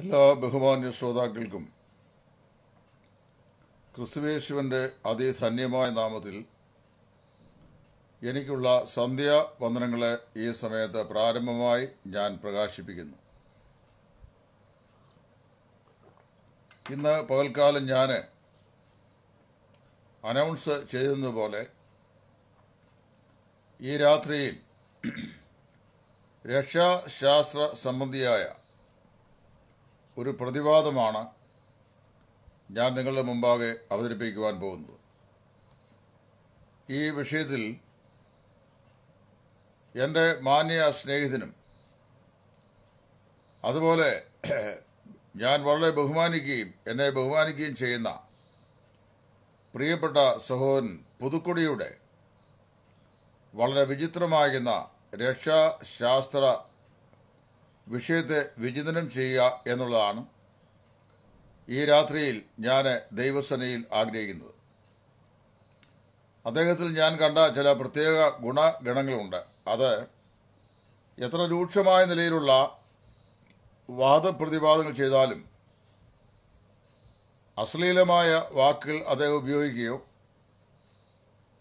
എല്ലാ ബഹുമാന്യ ശ്രോതാക്കൾക്കും ക്രിസ്തുവേശുവിൻ്റെ അതിധന്യമായ നാമത്തിൽ എനിക്കുള്ള സന്ധ്യാ വന്ദനങ്ങളെ ഈ സമയത്ത് പ്രാരംഭമായി ഞാൻ പ്രകാശിപ്പിക്കുന്നു ഇന്ന് പകൽക്കാലം ഞാൻ അനൗൺസ് ചെയ്തതുപോലെ ഈ രാത്രിയിൽ രക്ഷാശാസ്ത്ര സംബന്ധിയായ ഒരു പ്രതിവാദമാണ് ഞാൻ നിങ്ങളുടെ മുമ്പാകെ അവതരിപ്പിക്കുവാൻ പോകുന്നത് ഈ വിഷയത്തിൽ എൻ്റെ മാന്യ സ്നേഹിതനും അതുപോലെ ഞാൻ വളരെ ബഹുമാനിക്കുകയും എന്നെ ബഹുമാനിക്കുകയും ചെയ്യുന്ന പ്രിയപ്പെട്ട സഹോദരൻ പുതുക്കുടിയുടെ വളരെ വിചിത്രമാകുന്ന രക്ഷാശാസ്ത്ര വിഷയത്തെ വിചിന്തനം ചെയ്യുക എന്നുള്ളതാണ് ഈ രാത്രിയിൽ ഞാൻ ദൈവസനയിൽ ആഗ്രഹിക്കുന്നത് അദ്ദേഹത്തിൽ ഞാൻ കണ്ട ചില പ്രത്യേക ഗുണഗണങ്ങളുണ്ട് അത് എത്ര രൂക്ഷമായ നിലയിലുള്ള വാദപ്രതിവാദങ്ങൾ ചെയ്താലും അശ്ലീലമായ വാക്കുകൾ അദ്ദേഹം ഉപയോഗിക്കുകയോ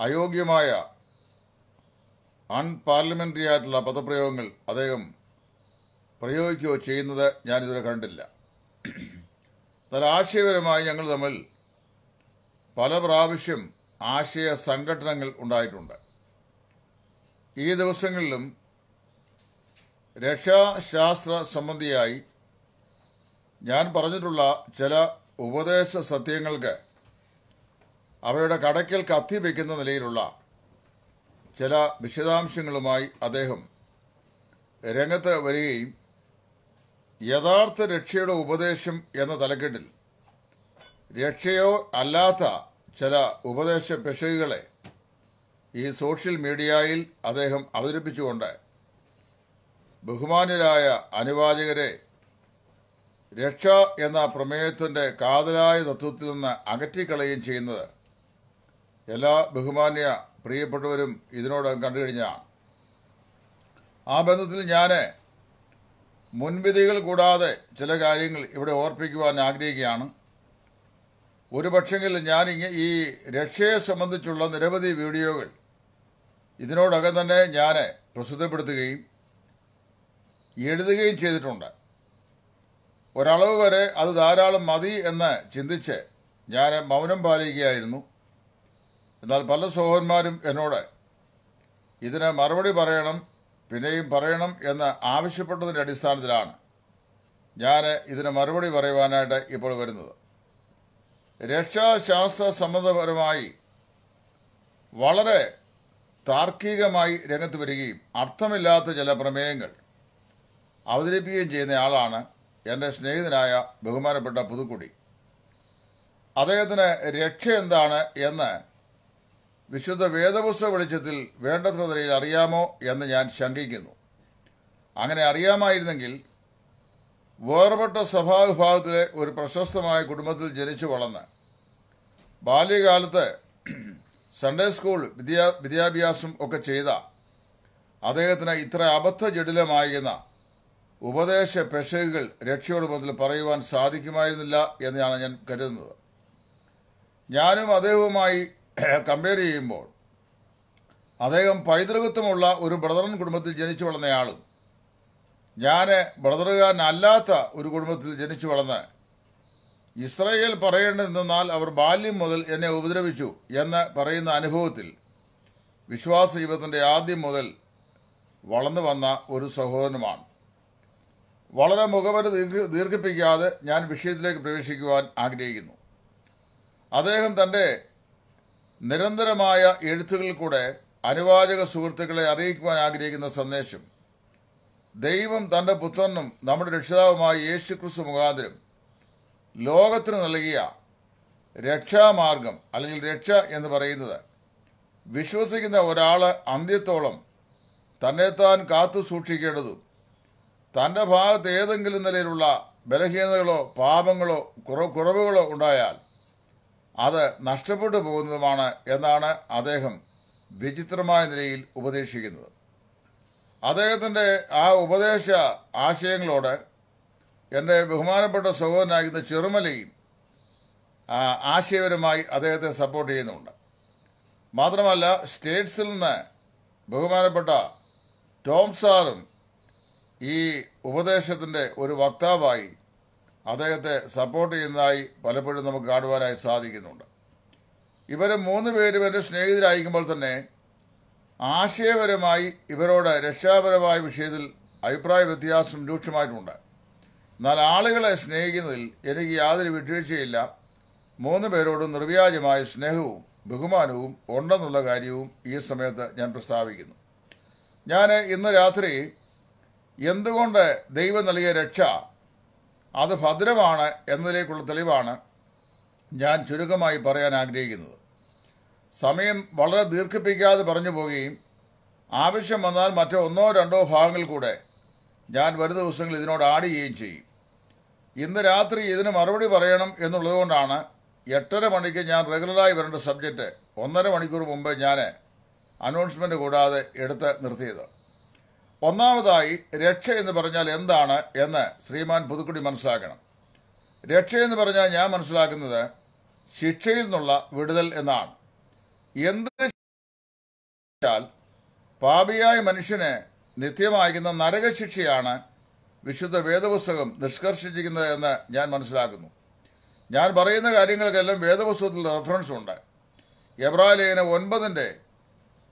അയോഗ്യമായ അൺപാർലമെൻ്ററി ആയിട്ടുള്ള പദപ്രയോഗങ്ങൾ അദ്ദേഹം പ്രയോഗിക്കുകയോ ചെയ്യുന്നത് ഞാനിതുവരെ കണ്ടില്ല എന്നാൽ ആശയപരമായി ഞങ്ങൾ തമ്മിൽ പല പ്രാവശ്യം ആശയ സംഘടനകൾ ഉണ്ടായിട്ടുണ്ട് ഈ ദിവസങ്ങളിലും രക്ഷാശാസ്ത്ര സംബന്ധിയായി ഞാൻ പറഞ്ഞിട്ടുള്ള ചില ഉപദേശ സത്യങ്ങൾക്ക് അവയുടെ കടയ്ക്കൽ കത്തി വയ്ക്കുന്ന നിലയിലുള്ള ചില വിശദാംശങ്ങളുമായി അദ്ദേഹം രംഗത്ത് വരികയും യഥാർത്ഥ രക്ഷയുടെ ഉപദേശം എന്ന തലക്കെട്ടിൽ രക്ഷയോ അല്ലാത്ത ചില ഉപദേശ പിശകുകളെ ഈ സോഷ്യൽ മീഡിയയിൽ അദ്ദേഹം അവതരിപ്പിച്ചുകൊണ്ട് ബഹുമാന്യരായ അനുവാചകരെ രക്ഷ എന്ന പ്രമേയത്തിൻ്റെ കാതലായ തത്വത്തിൽ നിന്ന് അകറ്റിക്കളയുകയും ചെയ്യുന്നത് എല്ലാ ബഹുമാന്യ പ്രിയപ്പെട്ടവരും ഇതിനോട് കണ്ടുകഴിഞ്ഞാണ് ആ ബന്ധത്തിൽ ഞാൻ മുൻവിധികൾ കൂടാതെ ചില കാര്യങ്ങൾ ഇവിടെ ഓർപ്പിക്കുവാൻ ആഗ്രഹിക്കുകയാണ് ഒരു പക്ഷെങ്കിൽ ഞാൻ ഇങ്ങനെ ഈ രക്ഷയെ സംബന്ധിച്ചുള്ള നിരവധി വീഡിയോകൾ ഇതിനോടകം തന്നെ ഞാൻ പ്രസിദ്ധപ്പെടുത്തുകയും എഴുതുകയും ചെയ്തിട്ടുണ്ട് ഒരളവ് വരെ അത് ധാരാളം മതി എന്ന് ചിന്തിച്ച് ഞാൻ മൗനം പാലിക്കുകയായിരുന്നു എന്നാൽ പല സഹോദരന്മാരും എന്നോട് ഇതിന് മറുപടി പറയണം പിന്നെയും പറയണം എന്ന് ആവശ്യപ്പെട്ടതിൻ്റെ അടിസ്ഥാനത്തിലാണ് ഞാൻ ഇതിന് മറുപടി പറയുവാനായിട്ട് ഇപ്പോൾ വരുന്നത് രക്ഷാശാസ്ത്ര സംബന്ധപരമായി വളരെ താർക്കികമായി രംഗത്ത് വരികയും അർത്ഥമില്ലാത്ത ചില പ്രമേയങ്ങൾ അവതരിപ്പിക്കുകയും ചെയ്യുന്ന ആളാണ് എൻ്റെ സ്നേഹിതനായ ബഹുമാനപ്പെട്ട പുതുക്കുടി അദ്ദേഹത്തിന് രക്ഷ എന്താണ് എന്ന് വിശുദ്ധ വേദപുസ്തക വെളിച്ചത്തിൽ വേണ്ടത്ര നിലയിൽ അറിയാമോ എന്ന് ഞാൻ ശങ്കിക്കുന്നു അങ്ങനെ അറിയാമായിരുന്നെങ്കിൽ വേർപെട്ട സഭാവിഭാഗത്തിലെ ഒരു പ്രശസ്തമായ കുടുംബത്തിൽ ജനിച്ചു വളർന്ന് ബാല്യകാലത്ത് സൺഡേ സ്കൂൾ വിദ്യാ വിദ്യാഭ്യാസം ഒക്കെ ചെയ്ത അദ്ദേഹത്തിന് ഇത്ര അബദ്ധ ജടിലമായിരുന്ന ഉപദേശ പെശകുകൾ മുതൽ പറയുവാൻ സാധിക്കുമായിരുന്നില്ല എന്നാണ് ഞാൻ കരുതുന്നത് ഞാനും അദ്ദേഹവുമായി കമ്പയർ ചെയ്യുമ്പോൾ അദ്ദേഹം പൈതൃകത്വമുള്ള ഒരു ബ്രദറൻ കുടുംബത്തിൽ ജനിച്ചു വളർന്നയാളും ഞാൻ ബ്രദറുകാരനല്ലാത്ത ഒരു കുടുംബത്തിൽ ജനിച്ചു വളർന്ന് ഇസ്രയേൽ പറയേണ്ടതെന്നാൽ അവർ ബാല്യം മുതൽ എന്നെ ഉപദ്രവിച്ചു എന്ന് പറയുന്ന അനുഭവത്തിൽ വിശ്വാസ ജീവിതത്തിൻ്റെ ആദ്യം മുതൽ വളർന്നു വന്ന ഒരു സഹോദരനുമാണ് വളരെ മുഖവര ദീർഘിപ്പിക്കാതെ ഞാൻ വിഷയത്തിലേക്ക് പ്രവേശിക്കുവാൻ ആഗ്രഹിക്കുന്നു അദ്ദേഹം തൻ്റെ നിരന്തരമായ എഴുത്തുകളിൽ കൂടെ അനുവാചക സുഹൃത്തുക്കളെ അറിയിക്കുവാൻ ആഗ്രഹിക്കുന്ന സന്ദേശം ദൈവം തൻ്റെ പുത്രനും നമ്മുടെ രക്ഷിതാവുമായ യേശു ക്രിസ്തു മുഖാന്തരം ലോകത്തിന് നൽകിയ രക്ഷാമാർഗം അല്ലെങ്കിൽ രക്ഷ എന്ന് പറയുന്നത് വിശ്വസിക്കുന്ന ഒരാൾ അന്ത്യത്തോളം തന്നെത്താൻ കാത്തു സൂക്ഷിക്കേണ്ടതും തൻ്റെ ഭാഗത്ത് ഏതെങ്കിലും നിലയിലുള്ള ബലഹീനതകളോ പാപങ്ങളോ കുറവുകളോ ഉണ്ടായാൽ അത് നഷ്ടപ്പെട്ടു പോകുന്നതുമാണ് എന്നാണ് അദ്ദേഹം വിചിത്രമായ നിലയിൽ ഉപദേശിക്കുന്നത് അദ്ദേഹത്തിൻ്റെ ആ ഉപദേശ ആശയങ്ങളോട് എൻ്റെ ബഹുമാനപ്പെട്ട സഹോദരനായിരുന്ന ചെറുമലയും ആശയപരമായി അദ്ദേഹത്തെ സപ്പോർട്ട് ചെയ്യുന്നുണ്ട് മാത്രമല്ല സ്റ്റേറ്റ്സിൽ നിന്ന് ബഹുമാനപ്പെട്ട ടോം സാറും ഈ ഉപദേശത്തിൻ്റെ ഒരു വക്താവായി അദ്ദേഹത്തെ സപ്പോർട്ട് ചെയ്യുന്നതായി പലപ്പോഴും നമുക്ക് കാണുവാനായി സാധിക്കുന്നുണ്ട് ഇവർ മൂന്ന് പേരും എൻ്റെ സ്നേഹിതരായിരിക്കുമ്പോൾ തന്നെ ആശയപരമായി ഇവരോട് രക്ഷാപരമായ വിഷയത്തിൽ അഭിപ്രായ വ്യത്യാസം രൂക്ഷമായിട്ടുണ്ട് എന്നാൽ ആളുകളെ സ്നേഹിക്കുന്നതിൽ എനിക്ക് യാതൊരു വിട്ടുവീഴ്ചയില്ല മൂന്ന് പേരോടും നിർവ്യാജമായ സ്നേഹവും ബഹുമാനവും ഉണ്ടെന്നുള്ള കാര്യവും ഈ സമയത്ത് ഞാൻ പ്രസ്താവിക്കുന്നു ഞാൻ ഇന്ന് രാത്രി എന്തുകൊണ്ട് ദൈവം നൽകിയ രക്ഷ അത് ഭദ്രമാണ് എന്നതിലേക്കുള്ള തെളിവാണ് ഞാൻ ചുരുക്കമായി പറയാൻ ആഗ്രഹിക്കുന്നത് സമയം വളരെ ദീർഘിപ്പിക്കാതെ പറഞ്ഞു പോവുകയും ആവശ്യം വന്നാൽ മറ്റോ ഒന്നോ രണ്ടോ ഭാഗങ്ങൾ കൂടെ ഞാൻ വരും ദിവസങ്ങളിൽ ഇതിനോട് ആഡ് ചെയ്യുകയും ചെയ്യും ഇന്ന് രാത്രി ഇതിന് മറുപടി പറയണം എന്നുള്ളതുകൊണ്ടാണ് എട്ടര മണിക്ക് ഞാൻ റെഗുലറായി വരേണ്ട സബ്ജക്റ്റ് ഒന്നര മണിക്കൂർ മുമ്പ് ഞാൻ അനൗൺസ്മെൻറ്റ് കൂടാതെ എടുത്ത് നിർത്തിയത് ഒന്നാമതായി രക്ഷ എന്ന് പറഞ്ഞാൽ എന്താണ് എന്ന് ശ്രീമാൻ പുതുക്കുടി മനസ്സിലാക്കണം രക്ഷ എന്ന് പറഞ്ഞാൽ ഞാൻ മനസ്സിലാക്കുന്നത് ശിക്ഷയിൽ നിന്നുള്ള വിടുതൽ എന്നാണ് എന്ത് പാപിയായ മനുഷ്യനെ നിത്യമാകുന്ന നരകശിക്ഷയാണ് വിശുദ്ധ വേദപുസ്തകം നിഷ്കർഷിച്ചിരിക്കുന്നത് എന്ന് ഞാൻ മനസ്സിലാക്കുന്നു ഞാൻ പറയുന്ന കാര്യങ്ങൾക്കെല്ലാം വേദപുസ്തകത്തിൽ റെഫറൻസ് ഉണ്ട് എബ്രാലേന ഒൻപതിൻ്റെ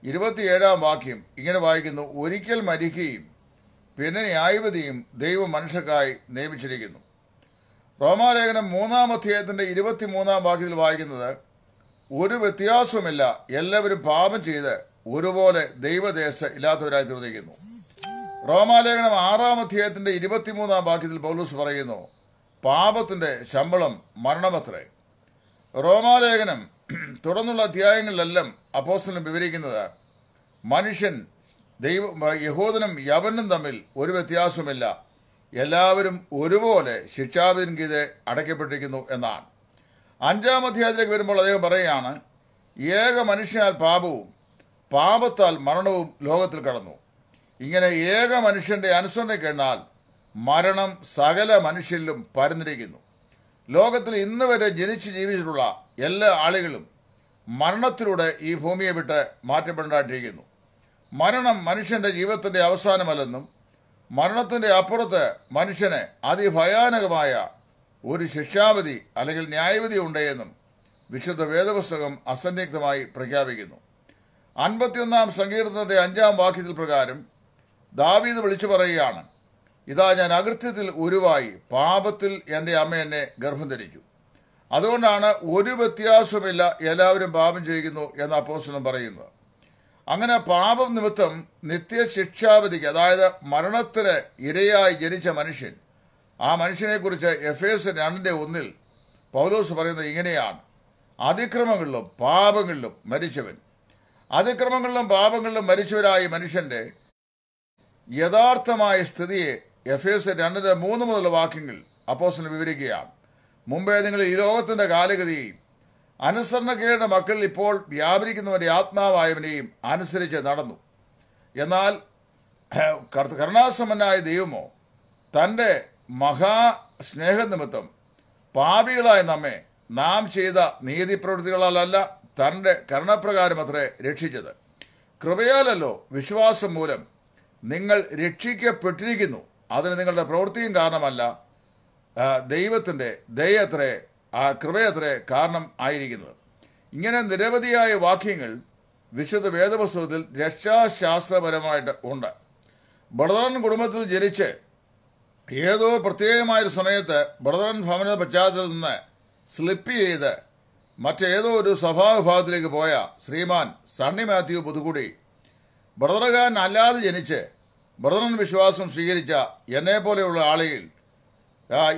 ഇരുപത്തിയേഴാം വാക്യം ഇങ്ങനെ വായിക്കുന്നു ഒരിക്കൽ മരിക്കുകയും പിന്നെ ന്യായവതിയും ദൈവം മനുഷ്യർക്കായി നിയമിച്ചിരിക്കുന്നു റോമാലേഖനം ഇരുപത്തി മൂന്നാം വാക്യത്തിൽ വായിക്കുന്നത് ഒരു വ്യത്യാസവുമില്ല എല്ലാവരും പാപം ചെയ്ത് ഒരുപോലെ ദൈവദേശ ഇല്ലാത്തവരായി തീർന്നിരിക്കുന്നു റോമാലേഖനം ആറാം അധ്യായത്തിൻ്റെ ഇരുപത്തിമൂന്നാം വാക്യത്തിൽ പൗലൂസ് പറയുന്നു പാപത്തിൻ്റെ ശമ്പളം മരണമത്രേ റോമാലേഖനം തുടർന്നുള്ള അധ്യായങ്ങളിലെല്ലാം അപ്പോസ്റ്റലും വിവരിക്കുന്നത് മനുഷ്യൻ ദൈവ യഹോദനും യവനും തമ്മിൽ ഒരു വ്യത്യാസവുമില്ല എല്ലാവരും ഒരുപോലെ ശിക്ഷാവിധിൻ കീതെ അടയ്ക്കപ്പെട്ടിരിക്കുന്നു എന്നാണ് അഞ്ചാം അധ്യായത്തിലേക്ക് വരുമ്പോൾ അദ്ദേഹം പറയുകയാണ് ഏക മനുഷ്യനാൽ പാപവും പാപത്താൽ മരണവും ലോകത്തിൽ കടന്നു ഇങ്ങനെ ഏക മനുഷ്യൻ്റെ അനുസരണ കേട്ടാൽ മരണം സകല മനുഷ്യരിലും പരന്നിരിക്കുന്നു ലോകത്തിൽ ഇന്ന് വരെ ജനിച്ച് ജീവിച്ചിട്ടുള്ള എല്ലാ ആളുകളും മരണത്തിലൂടെ ഈ ഭൂമിയെ വിട്ട് മാറ്റപ്പെടേണ്ടായിട്ടിരിക്കുന്നു മരണം മനുഷ്യൻ്റെ ജീവിതത്തിൻ്റെ അവസാനമല്ലെന്നും മരണത്തിൻ്റെ അപ്പുറത്ത് മനുഷ്യന് അതിഭയാനകമായ ഒരു ശിക്ഷാവിധി അല്ലെങ്കിൽ ന്യായവിധി ഉണ്ടെന്നും വിശുദ്ധ വേദപുസ്തകം അസന്നിഗ്ധമായി പ്രഖ്യാപിക്കുന്നു അൻപത്തിയൊന്നാം സങ്കീർത്തനത്തെ അഞ്ചാം വാക്യത്തിൽ പ്രകാരം ദാവീദ് വിളിച്ചു പറയുകയാണ് ഇതാ ഞാൻ അകൃത്യത്തിൽ ഉരുവായി പാപത്തിൽ എൻ്റെ അമ്മ എന്നെ ഗർഭം ധരിച്ചു അതുകൊണ്ടാണ് ഒരു വ്യത്യാസവുമില്ല എല്ലാവരും പാപം ചെയ്യുന്നു എന്ന് അപ്പോസനം പറയുന്നത് അങ്ങനെ പാപം നിമിത്തം നിത്യശിക്ഷാവിധിക്ക് അതായത് മരണത്തിന് ഇരയായി ജനിച്ച മനുഷ്യൻ ആ മനുഷ്യനെക്കുറിച്ച് എഫ് എസ് രണ്ടിൻ്റെ ഒന്നിൽ പൗലോസ് പറയുന്നത് ഇങ്ങനെയാണ് അതിക്രമങ്ങളിലും പാപങ്ങളിലും മരിച്ചവൻ അതിക്രമങ്ങളിലും പാപങ്ങളിലും മരിച്ചവരായി മനുഷ്യൻ്റെ യഥാർത്ഥമായ സ്ഥിതിയെ എഫ് എസ് രണ്ട് മൂന്ന് മുതൽ വാക്യങ്ങൾ അപ്പോസിന് വിവരിക്കുകയാണ് മുമ്പേ നിങ്ങൾ ഈ ലോകത്തിൻ്റെ കാലഗതിയെയും അനുസരണക്കേട് മക്കൾ ഇപ്പോൾ വ്യാപരിക്കുന്നവൻ്റെ ആത്മാവായവനെയും അനുസരിച്ച് നടന്നു എന്നാൽ കരുണാസമനായ ദൈവമോ തൻ്റെ മഹാസ്നേഹനിമിത്തം പാപികളായ നമ്മെ നാം ചെയ്ത പ്രവൃത്തികളാലല്ല തൻ്റെ കരുണപ്രകാരം അത്രേ രക്ഷിച്ചത് കൃപയാലല്ലോ വിശ്വാസം മൂലം നിങ്ങൾ രക്ഷിക്കപ്പെട്ടിരിക്കുന്നു അതിന് നിങ്ങളുടെ പ്രവൃത്തിയും കാരണമല്ല ദൈവത്തിൻ്റെ ദയത്രെ ആ കൃപയത്രേ കാരണം ആയിരിക്കുന്നത് ഇങ്ങനെ നിരവധിയായ വാക്യങ്ങൾ വിശുദ്ധ വേദപുസ്തകത്തിൽ രക്ഷാശാസ്ത്രപരമായിട്ട് ഉണ്ട് ബർദറൻ കുടുംബത്തിൽ ജനിച്ച് ഏതോ പ്രത്യേകമായൊരു സമയത്ത് ബർദറൻ ഭവന പശ്ചാത്തലത്തിൽ നിന്ന് സ്ലിപ്പ് ചെയ്ത് മറ്റേതോ ഒരു സഭാവിഭാഗത്തിലേക്ക് പോയ ശ്രീമാൻ സണ്ണി മാത്യു പുതുക്കുടി ബ്രദറുകാരൻ അല്ലാതെ ജനിച്ച് ബ്രദറൻ വിശ്വാസം സ്വീകരിച്ച എന്നെ പോലെയുള്ള ആളുകൾ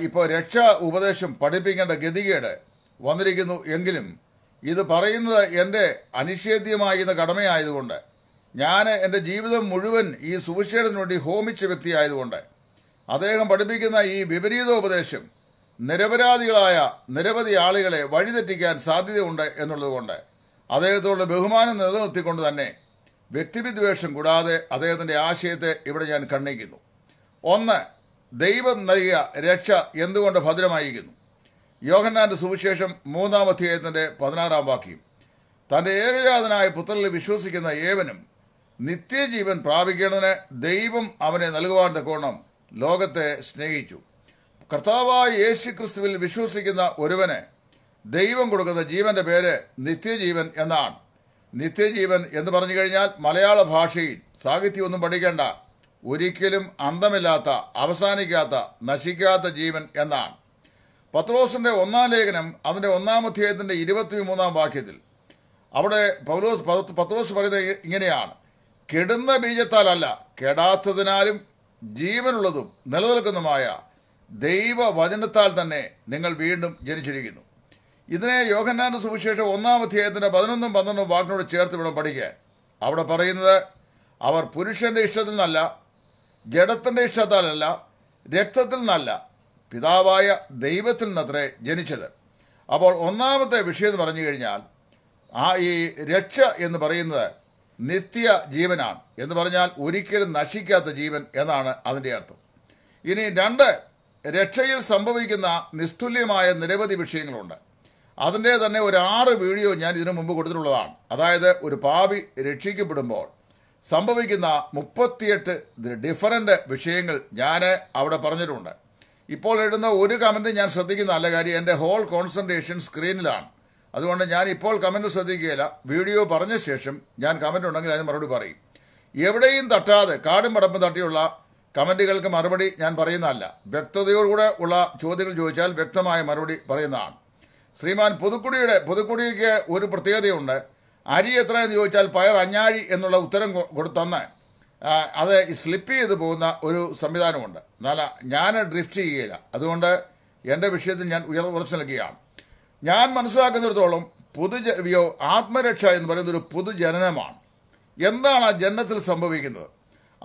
ഇപ്പോൾ രക്ഷ ഉപദേശം പഠിപ്പിക്കേണ്ട ഗതികേട് വന്നിരിക്കുന്നു എങ്കിലും ഇത് പറയുന്നത് എൻ്റെ അനിഷേധ്യമായിരുന്ന കടമയായതുകൊണ്ട് ഞാൻ എൻ്റെ ജീവിതം മുഴുവൻ ഈ സുവിശേഷത്തിന് വേണ്ടി ഹോമിച്ച വ്യക്തിയായതുകൊണ്ട് അദ്ദേഹം പഠിപ്പിക്കുന്ന ഈ വിപരീതോപദേശം നിരപരാധികളായ നിരവധി ആളുകളെ വഴിതെറ്റിക്കാൻ സാധ്യതയുണ്ട് എന്നുള്ളതുകൊണ്ട് അദ്ദേഹത്തോട് ബഹുമാനം നിലനിർത്തിക്കൊണ്ട് തന്നെ വ്യക്തിവിദ്വേഷം കൂടാതെ അദ്ദേഹത്തിൻ്റെ ആശയത്തെ ഇവിടെ ഞാൻ കണ്ണിക്കുന്നു ഒന്ന് ദൈവം നൽകിയ രക്ഷ എന്തുകൊണ്ട് ഭദ്രമായിരിക്കുന്നു യോഹന്നാൻ്റെ സുവിശേഷം മൂന്നാം അധ്യായത്തിൻ്റെ പതിനാറാം വാക്യം തൻ്റെ ഏകജാതനായ പുത്രനിൽ വിശ്വസിക്കുന്ന ഏവനും നിത്യജീവൻ പ്രാപിക്കേണ്ടതിന് ദൈവം അവനെ നൽകുവാൻ തക്കോണം ലോകത്തെ സ്നേഹിച്ചു കർത്താവായ യേശു ക്രിസ്തുവിൽ വിശ്വസിക്കുന്ന ഒരുവന് ദൈവം കൊടുക്കുന്ന ജീവന്റെ പേര് നിത്യജീവൻ എന്നാണ് നിത്യജീവൻ എന്ന് പറഞ്ഞു കഴിഞ്ഞാൽ മലയാള ഭാഷയിൽ സാഹിത്യമൊന്നും പഠിക്കേണ്ട ഒരിക്കലും അന്തമില്ലാത്ത അവസാനിക്കാത്ത നശിക്കാത്ത ജീവൻ എന്നാണ് പത്രോസിൻ്റെ ഒന്നാം ലേഖനം അതിൻ്റെ അധ്യായത്തിൻ്റെ ഇരുപത്തി മൂന്നാം വാക്യത്തിൽ അവിടെ പൗലോസ് പത്രോസ് പറയുന്നത് ഇങ്ങനെയാണ് കെടുന്ന ബീജത്താലല്ല കെടാത്തതിനാലും ജീവനുള്ളതും നിലനിൽക്കുന്നതുമായ ദൈവവചനത്താൽ തന്നെ നിങ്ങൾ വീണ്ടും ജനിച്ചിരിക്കുന്നു ഇതിനെ യോഹന്നാന്റെ സുവിശേഷം ഒന്നാം അധ്യായത്തിൻ്റെ പതിനൊന്നും പന്ത്രണ്ടും വാക്കിനോട് ചേർത്ത് വേണം പഠിക്കാൻ അവിടെ പറയുന്നത് അവർ പുരുഷന്റെ ഇഷ്ടത്തിൽ നിന്നല്ല ജഡത്തിൻ്റെ ഇഷ്ടത്താലല്ല രക്തത്തിൽ നിന്നല്ല പിതാവായ ദൈവത്തിൽ നിന്നത്രേ ജനിച്ചത് അപ്പോൾ ഒന്നാമത്തെ വിഷയം എന്ന് പറഞ്ഞു കഴിഞ്ഞാൽ ആ ഈ രക്ഷ എന്ന് പറയുന്നത് നിത്യ ജീവനാണ് എന്ന് പറഞ്ഞാൽ ഒരിക്കലും നശിക്കാത്ത ജീവൻ എന്നാണ് അതിൻ്റെ അർത്ഥം ഇനി രണ്ട് രക്ഷയിൽ സംഭവിക്കുന്ന നിസ്തുല്യമായ നിരവധി വിഷയങ്ങളുണ്ട് അതിൻ്റെ തന്നെ ഒരു ആറ് വീഡിയോ ഞാൻ ഇതിനു മുമ്പ് കൊടുത്തിട്ടുള്ളതാണ് അതായത് ഒരു പാവി രക്ഷിക്കപ്പെടുമ്പോൾ സംഭവിക്കുന്ന മുപ്പത്തിയെട്ട് ഡിഫറൻറ്റ് വിഷയങ്ങൾ ഞാൻ അവിടെ പറഞ്ഞിട്ടുണ്ട് ഇപ്പോൾ എഴുതുന്ന ഒരു കമൻറ്റ് ഞാൻ ശ്രദ്ധിക്കുന്ന നല്ല കാര്യം എൻ്റെ ഹോൾ കോൺസെൻട്രേഷൻ സ്ക്രീനിലാണ് അതുകൊണ്ട് ഞാൻ ഇപ്പോൾ കമൻറ്റ് ശ്രദ്ധിക്കുകയില്ല വീഡിയോ പറഞ്ഞ ശേഷം ഞാൻ കമൻറ്റ് ഉണ്ടെങ്കിൽ അതിന് മറുപടി പറയും എവിടെയും തട്ടാതെ കാടും പടപ്പും തട്ടിയുള്ള കമൻറ്റുകൾക്ക് മറുപടി ഞാൻ പറയുന്നതല്ല വ്യക്തതയോടുകൂടെ ഉള്ള ചോദ്യങ്ങൾ ചോദിച്ചാൽ വ്യക്തമായ മറുപടി പറയുന്നതാണ് ശ്രീമാൻ പുതുക്കുടിയുടെ പുതുക്കുടിക്ക് ഒരു പ്രത്യേകതയുണ്ട് അരി എന്ന് ചോദിച്ചാൽ പയർ അഞ്ഞാഴി എന്നുള്ള ഉത്തരം കൊടുത്തന്ന് അത് സ്ലിപ്പ് ചെയ്ത് പോകുന്ന ഒരു സംവിധാനമുണ്ട് എന്നാൽ ഞാൻ ഡ്രിഫ്റ്റ് ചെയ്യുകയില്ല അതുകൊണ്ട് എൻ്റെ വിഷയത്തിൽ ഞാൻ ഉയർ ഉറച്ചു നൽകുകയാണ് ഞാൻ മനസ്സിലാക്കുന്നിടത്തോളം പൊതുജ ആത്മരക്ഷ എന്ന് പറയുന്നൊരു ഒരു പൊതുജനനമാണ് എന്താണ് ആ ജനനത്തിൽ സംഭവിക്കുന്നത്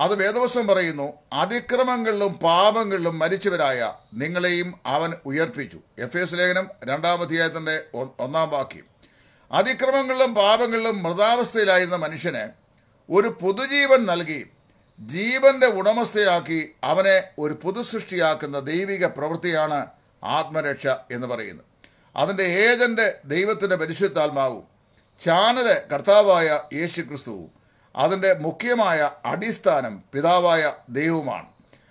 അത് വേദവസ്വം പറയുന്നു അതിക്രമങ്ങളിലും പാപങ്ങളിലും മരിച്ചവരായ നിങ്ങളെയും അവൻ ഉയർപ്പിച്ചു എഫ് എസ് ലേഖനം രണ്ടാം അധ്യായത്തിൻ്റെ ഒന്നാം വാക്യം അതിക്രമങ്ങളിലും പാപങ്ങളിലും മൃതാവസ്ഥയിലായിരുന്ന മനുഷ്യന് ഒരു പുതുജീവൻ നൽകി ജീവന്റെ ഉടമസ്ഥയാക്കി അവനെ ഒരു പുതുസൃഷ്ടിയാക്കുന്ന ദൈവിക പ്രവൃത്തിയാണ് ആത്മരക്ഷ എന്ന് പറയുന്നത് അതിൻ്റെ ഏജന്റ് ദൈവത്തിൻ്റെ പരിശുദ്ധാത്മാവും ചാനല് കർത്താവായ യേശു ക്രിസ്തുവും അതിൻ്റെ മുഖ്യമായ അടിസ്ഥാനം പിതാവായ ദൈവമാണ്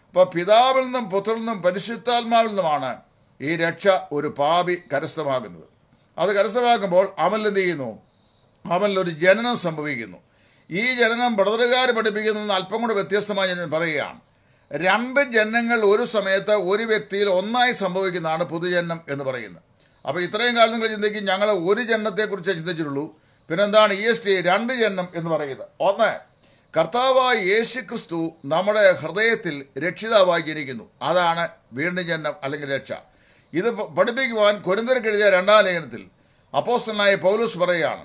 അപ്പോൾ പിതാവിൽ നിന്നും പുത്രനിൽ നിന്നും പരിശുദ്ധാത്മാവിൽ നിന്നുമാണ് ഈ രക്ഷ ഒരു പാപി കരസ്ഥമാകുന്നത് അത് കരസ്ഥമാക്കുമ്പോൾ അവൻ എന്ത് ചെയ്യുന്നു അവനിലൊരു ജനനം സംഭവിക്കുന്നു ഈ ജനനം ബ്രദറുകാർ പഠിപ്പിക്കുന്നതെന്ന് അല്പം കൂടെ വ്യത്യസ്തമായി ഞാൻ പറയുകയാണ് രണ്ട് ജനനങ്ങൾ ഒരു സമയത്ത് ഒരു വ്യക്തിയിൽ ഒന്നായി സംഭവിക്കുന്നതാണ് പുതുജന്മം എന്ന് പറയുന്നത് അപ്പോൾ ഇത്രയും കാലം നിങ്ങൾ ചിന്തിക്കും ഞങ്ങൾ ഒരു ജനനത്തെക്കുറിച്ച് ചിന്തിച്ചിട്ടുള്ളൂ പിന്നെന്താണ് ഈ എസ് ടി രണ്ട് ജനനം എന്ന് പറയുന്നത് ഒന്ന് കർത്താവായ യേശു ക്രിസ്തു നമ്മുടെ ഹൃദയത്തിൽ രക്ഷിതാവായി ജനിക്കുന്നു അതാണ് വീണ്ടും ജനനം അല്ലെങ്കിൽ രക്ഷ ഇത് പഠിപ്പിക്കുവാൻ കെഴുതിയ രണ്ടാം ലേഖനത്തിൽ അപ്പോസ്റ്റനായ പൗലൂസ് പറയുകയാണ്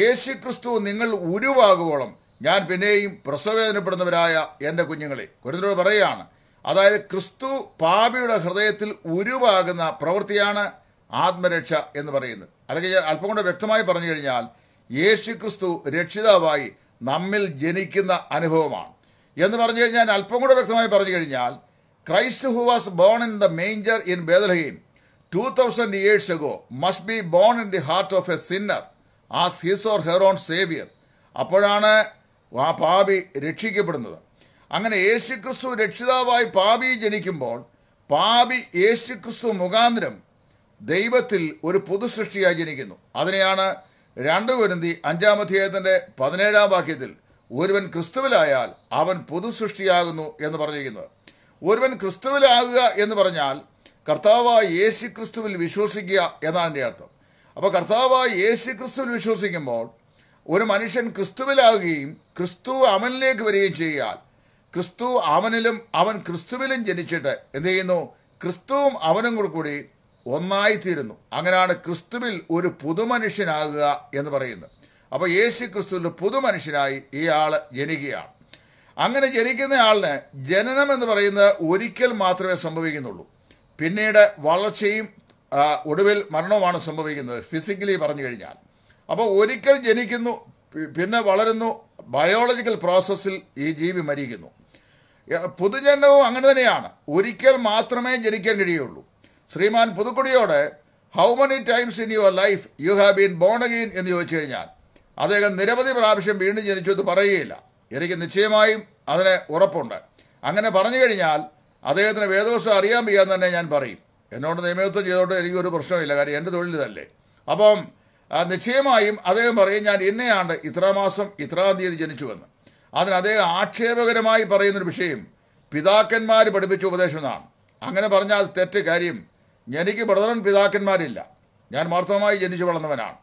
യേശു ക്രിസ്തു നിങ്ങൾ ഉരുവാകുവോളം ഞാൻ പിന്നെയും പ്രസവവേദനപ്പെടുന്നവരായ എൻ്റെ കുഞ്ഞുങ്ങളെ കുരുന്നോട് പറയുകയാണ് അതായത് ക്രിസ്തു പാപിയുടെ ഹൃദയത്തിൽ ഉരുവാകുന്ന പ്രവൃത്തിയാണ് ആത്മരക്ഷ എന്ന് പറയുന്നത് അല്ലെങ്കിൽ അല്പം കൂടെ വ്യക്തമായി പറഞ്ഞു കഴിഞ്ഞാൽ യേശുക്രിസ്തു രക്ഷിതാവായി നമ്മിൽ ജനിക്കുന്ന അനുഭവമാണ് എന്ന് പറഞ്ഞു കഴിഞ്ഞാൽ അല്പം കൂടെ വ്യക്തമായി പറഞ്ഞു കഴിഞ്ഞാൽ Christ who was born in the manger in Bethlehem two thousand years ago must be born in the heart of a sinner as his or her own saviour അപ്പോഴാണ് ആ പാപി രക്ഷിക്കപ്പെടുന്നത് അങ്ങനെ യേശുക്രിസ്തു രക്ഷിതാവായി പാപി ജനിക്കുമ്പോൾ പാപി യേശുക്രിസ്തു മുഖാന്തരം ദൈവത്തിൽ ഒരു പുതു സൃഷ്ടിയായി ജനിക്കുന്നു അതിനെയാണ് രണ്ട് കുരുന്തി അധ്യായത്തിൻ്റെ പതിനേഴാം വാക്യത്തിൽ ഒരുവൻ ക്രിസ്തുവിലായാൽ അവൻ പുതു സൃഷ്ടിയാകുന്നു എന്ന് പറഞ്ഞിരിക്കുന്നത് ഒരുവൻ ക്രിസ്തുവിലാകുക എന്ന് പറഞ്ഞാൽ കർത്താവായ യേശു ക്രിസ്തുവിൽ വിശ്വസിക്കുക എന്നാണ് എൻ്റെ അർത്ഥം അപ്പോൾ കർത്താവായ യേശു ക്രിസ്തുവിൽ വിശ്വസിക്കുമ്പോൾ ഒരു മനുഷ്യൻ ക്രിസ്തുവിലാകുകയും ക്രിസ്തു അവനിലേക്ക് വരികയും ചെയ്യാൽ ക്രിസ്തു അവനിലും അവൻ ക്രിസ്തുവിലും ജനിച്ചിട്ട് എന്ത് ചെയ്യുന്നു ക്രിസ്തുവും അവനും കൂടി ഒന്നായിത്തീരുന്നു അങ്ങനെയാണ് ക്രിസ്തുവിൽ ഒരു പുതുമനുഷ്യനാകുക എന്ന് പറയുന്നത് അപ്പോൾ യേശു ക്രിസ്തുവിൽ പുതുമനുഷ്യനായി ഈ ആൾ ജനിക്കുകയാണ് അങ്ങനെ ജനിക്കുന്ന ആളിന് ജനനം എന്ന് പറയുന്നത് ഒരിക്കൽ മാത്രമേ സംഭവിക്കുന്നുള്ളൂ പിന്നീട് വളർച്ചയും ഒടുവിൽ മരണവുമാണ് സംഭവിക്കുന്നത് ഫിസിക്കലി പറഞ്ഞു കഴിഞ്ഞാൽ അപ്പോൾ ഒരിക്കൽ ജനിക്കുന്നു പിന്നെ വളരുന്നു ബയോളജിക്കൽ പ്രോസസ്സിൽ ഈ ജീവി മരിക്കുന്നു പുതുജനനവും അങ്ങനെ തന്നെയാണ് ഒരിക്കൽ മാത്രമേ ജനിക്കാൻ കഴിയുള്ളൂ ശ്രീമാൻ പുതുക്കുടിയോട് how many times in your life you have been born again എന്ന് ചോദിച്ചു കഴിഞ്ഞാൽ അദ്ദേഹം നിരവധി പ്രാവശ്യം വീണ്ടും ജനിച്ചു എന്ന് പറയുകയില്ല എനിക്ക് നിശ്ചയമായും അതിന് ഉറപ്പുണ്ട് അങ്ങനെ പറഞ്ഞു കഴിഞ്ഞാൽ അദ്ദേഹത്തിന് വേദോസം അറിയാൻ വയ്യാന്ന് തന്നെ ഞാൻ പറയും എന്നോട് നിയമത്വം ചെയ്തോട്ട് എനിക്കൊരു പ്രശ്നമില്ല കാര്യം എൻ്റെ തൊഴിൽ ഇതല്ലേ അപ്പം നിശ്ചയമായും അദ്ദേഹം പറയും ഞാൻ ഇന്നയാണ്ട് ഇത്ര മാസം ഇത്രാം തീയതി ജനിച്ചുവെന്ന് അതിന് അദ്ദേഹം ആക്ഷേപകരമായി പറയുന്നൊരു വിഷയം പിതാക്കന്മാർ പഠിപ്പിച്ച ഉപദേശം എന്നാണ് അങ്ങനെ പറഞ്ഞാൽ തെറ്റ് കാര്യം എനിക്ക് ബ്രദറൻ പിതാക്കന്മാരില്ല ഞാൻ മാർത്തവമായി ജനിച്ചു വളർന്നവനാണ്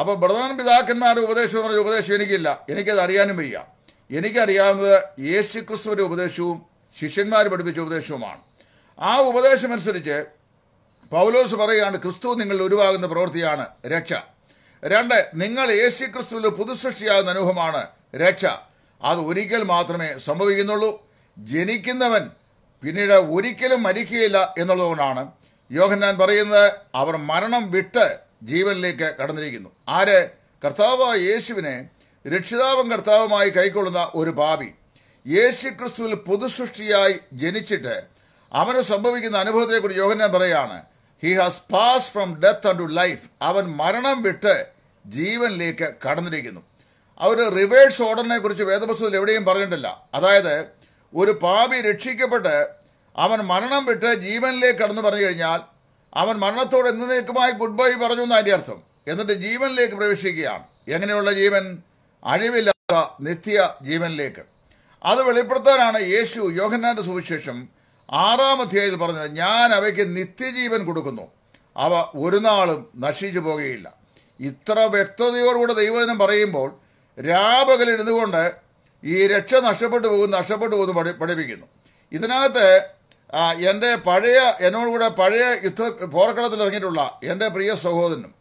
അപ്പോൾ ബ്രദറൻ പിതാക്കന്മാരുടെ ഉപദേശം പറഞ്ഞ ഉപദേശം എനിക്കില്ല എനിക്കത് അറിയാനും വയ്യ എനിക്കറിയാവുന്നത് യേശു ക്രിസ്തുവിൻ്റെ ഉപദേശവും ശിഷ്യന്മാർ പഠിപ്പിച്ച ഉപദേശവുമാണ് ആ ഉപദേശമനുസരിച്ച് പൗലോസ് പറയുകയാണ് ക്രിസ്തു നിങ്ങൾ ഉരുവാകുന്ന പ്രവൃത്തിയാണ് രക്ഷ രണ്ട് നിങ്ങൾ യേശു ക്രിസ്തുവിൻ്റെ പുതുസൃഷ്ടിയാകുന്ന അനുഭവമാണ് രക്ഷ അത് ഒരിക്കൽ മാത്രമേ സംഭവിക്കുന്നുള്ളൂ ജനിക്കുന്നവൻ പിന്നീട് ഒരിക്കലും മരിക്കുകയില്ല എന്നുള്ളതുകൊണ്ടാണ് യോഹന്നാൻ പറയുന്നത് അവർ മരണം വിട്ട് ജീവനിലേക്ക് കടന്നിരിക്കുന്നു ആര് കർത്താവ് യേശുവിനെ രക്ഷിതാവും കർത്താവുമായി കൈക്കൊള്ളുന്ന ഒരു പാപി യേശു ക്രിസ്തുവിൽ പുതുസൃഷ്ടിയായി ജനിച്ചിട്ട് അവന് സംഭവിക്കുന്ന അനുഭവത്തെക്കുറിച്ച് യോഹന്നാൻ പറയാണ് he has pass from death and to life അവൻ മരണം വിട്ട് ജീവനിലേക്ക് കടന്നിരിക്കുന്നു അവർ റിവേഴ്സ് ഓർഡറിനെ കുറിച്ച് വേദപുസ്തകത്തിൽ എവിടെയും പറഞ്ഞിട്ടില്ല അതായത് ഒരു പാപി രക്ഷിക്കപ്പെട്ട് അവൻ മരണം വിട്ട് ജീവനിലേക്ക് കടന്നു പറഞ്ഞു കഴിഞ്ഞാൽ അവൻ മരണത്തോട് എന്നേക്കുമായി ഗുഡ് ബൈ പറഞ്ഞു എന്ന് അതിൻ്റെ അർത്ഥം എന്നിട്ട് ജീവനിലേക്ക് പ്രവേശിക്കുകയാണ് എങ്ങനെയുള്ള ജീവൻ അഴിവില്ലാത്ത നിത്യ ജീവനിലേക്ക് അത് വെളിപ്പെടുത്താനാണ് യേശു യോഹന്നാൻ്റെ സുവിശേഷം ആറാം അധ്യായത്തിൽ പറഞ്ഞത് ഞാൻ അവയ്ക്ക് നിത്യജീവൻ കൊടുക്കുന്നു അവ ഒരു നാളും നശിച്ചു പോകുകയില്ല ഇത്ര വ്യക്തതയോടുകൂടെ ദൈവദിനം പറയുമ്പോൾ രാപകലിരുന്നുകൊണ്ട് ഈ രക്ഷ നഷ്ടപ്പെട്ടു പോകും നഷ്ടപ്പെട്ടു പോകുന്നു പഠിപ്പിക്കുന്നു ഇതിനകത്ത് എൻ്റെ പഴയ എന്നോട് കൂടെ പഴയ യുദ്ധ പോർക്കളത്തിൽ ഇറങ്ങിയിട്ടുള്ള എൻ്റെ പ്രിയ സഹോദരനും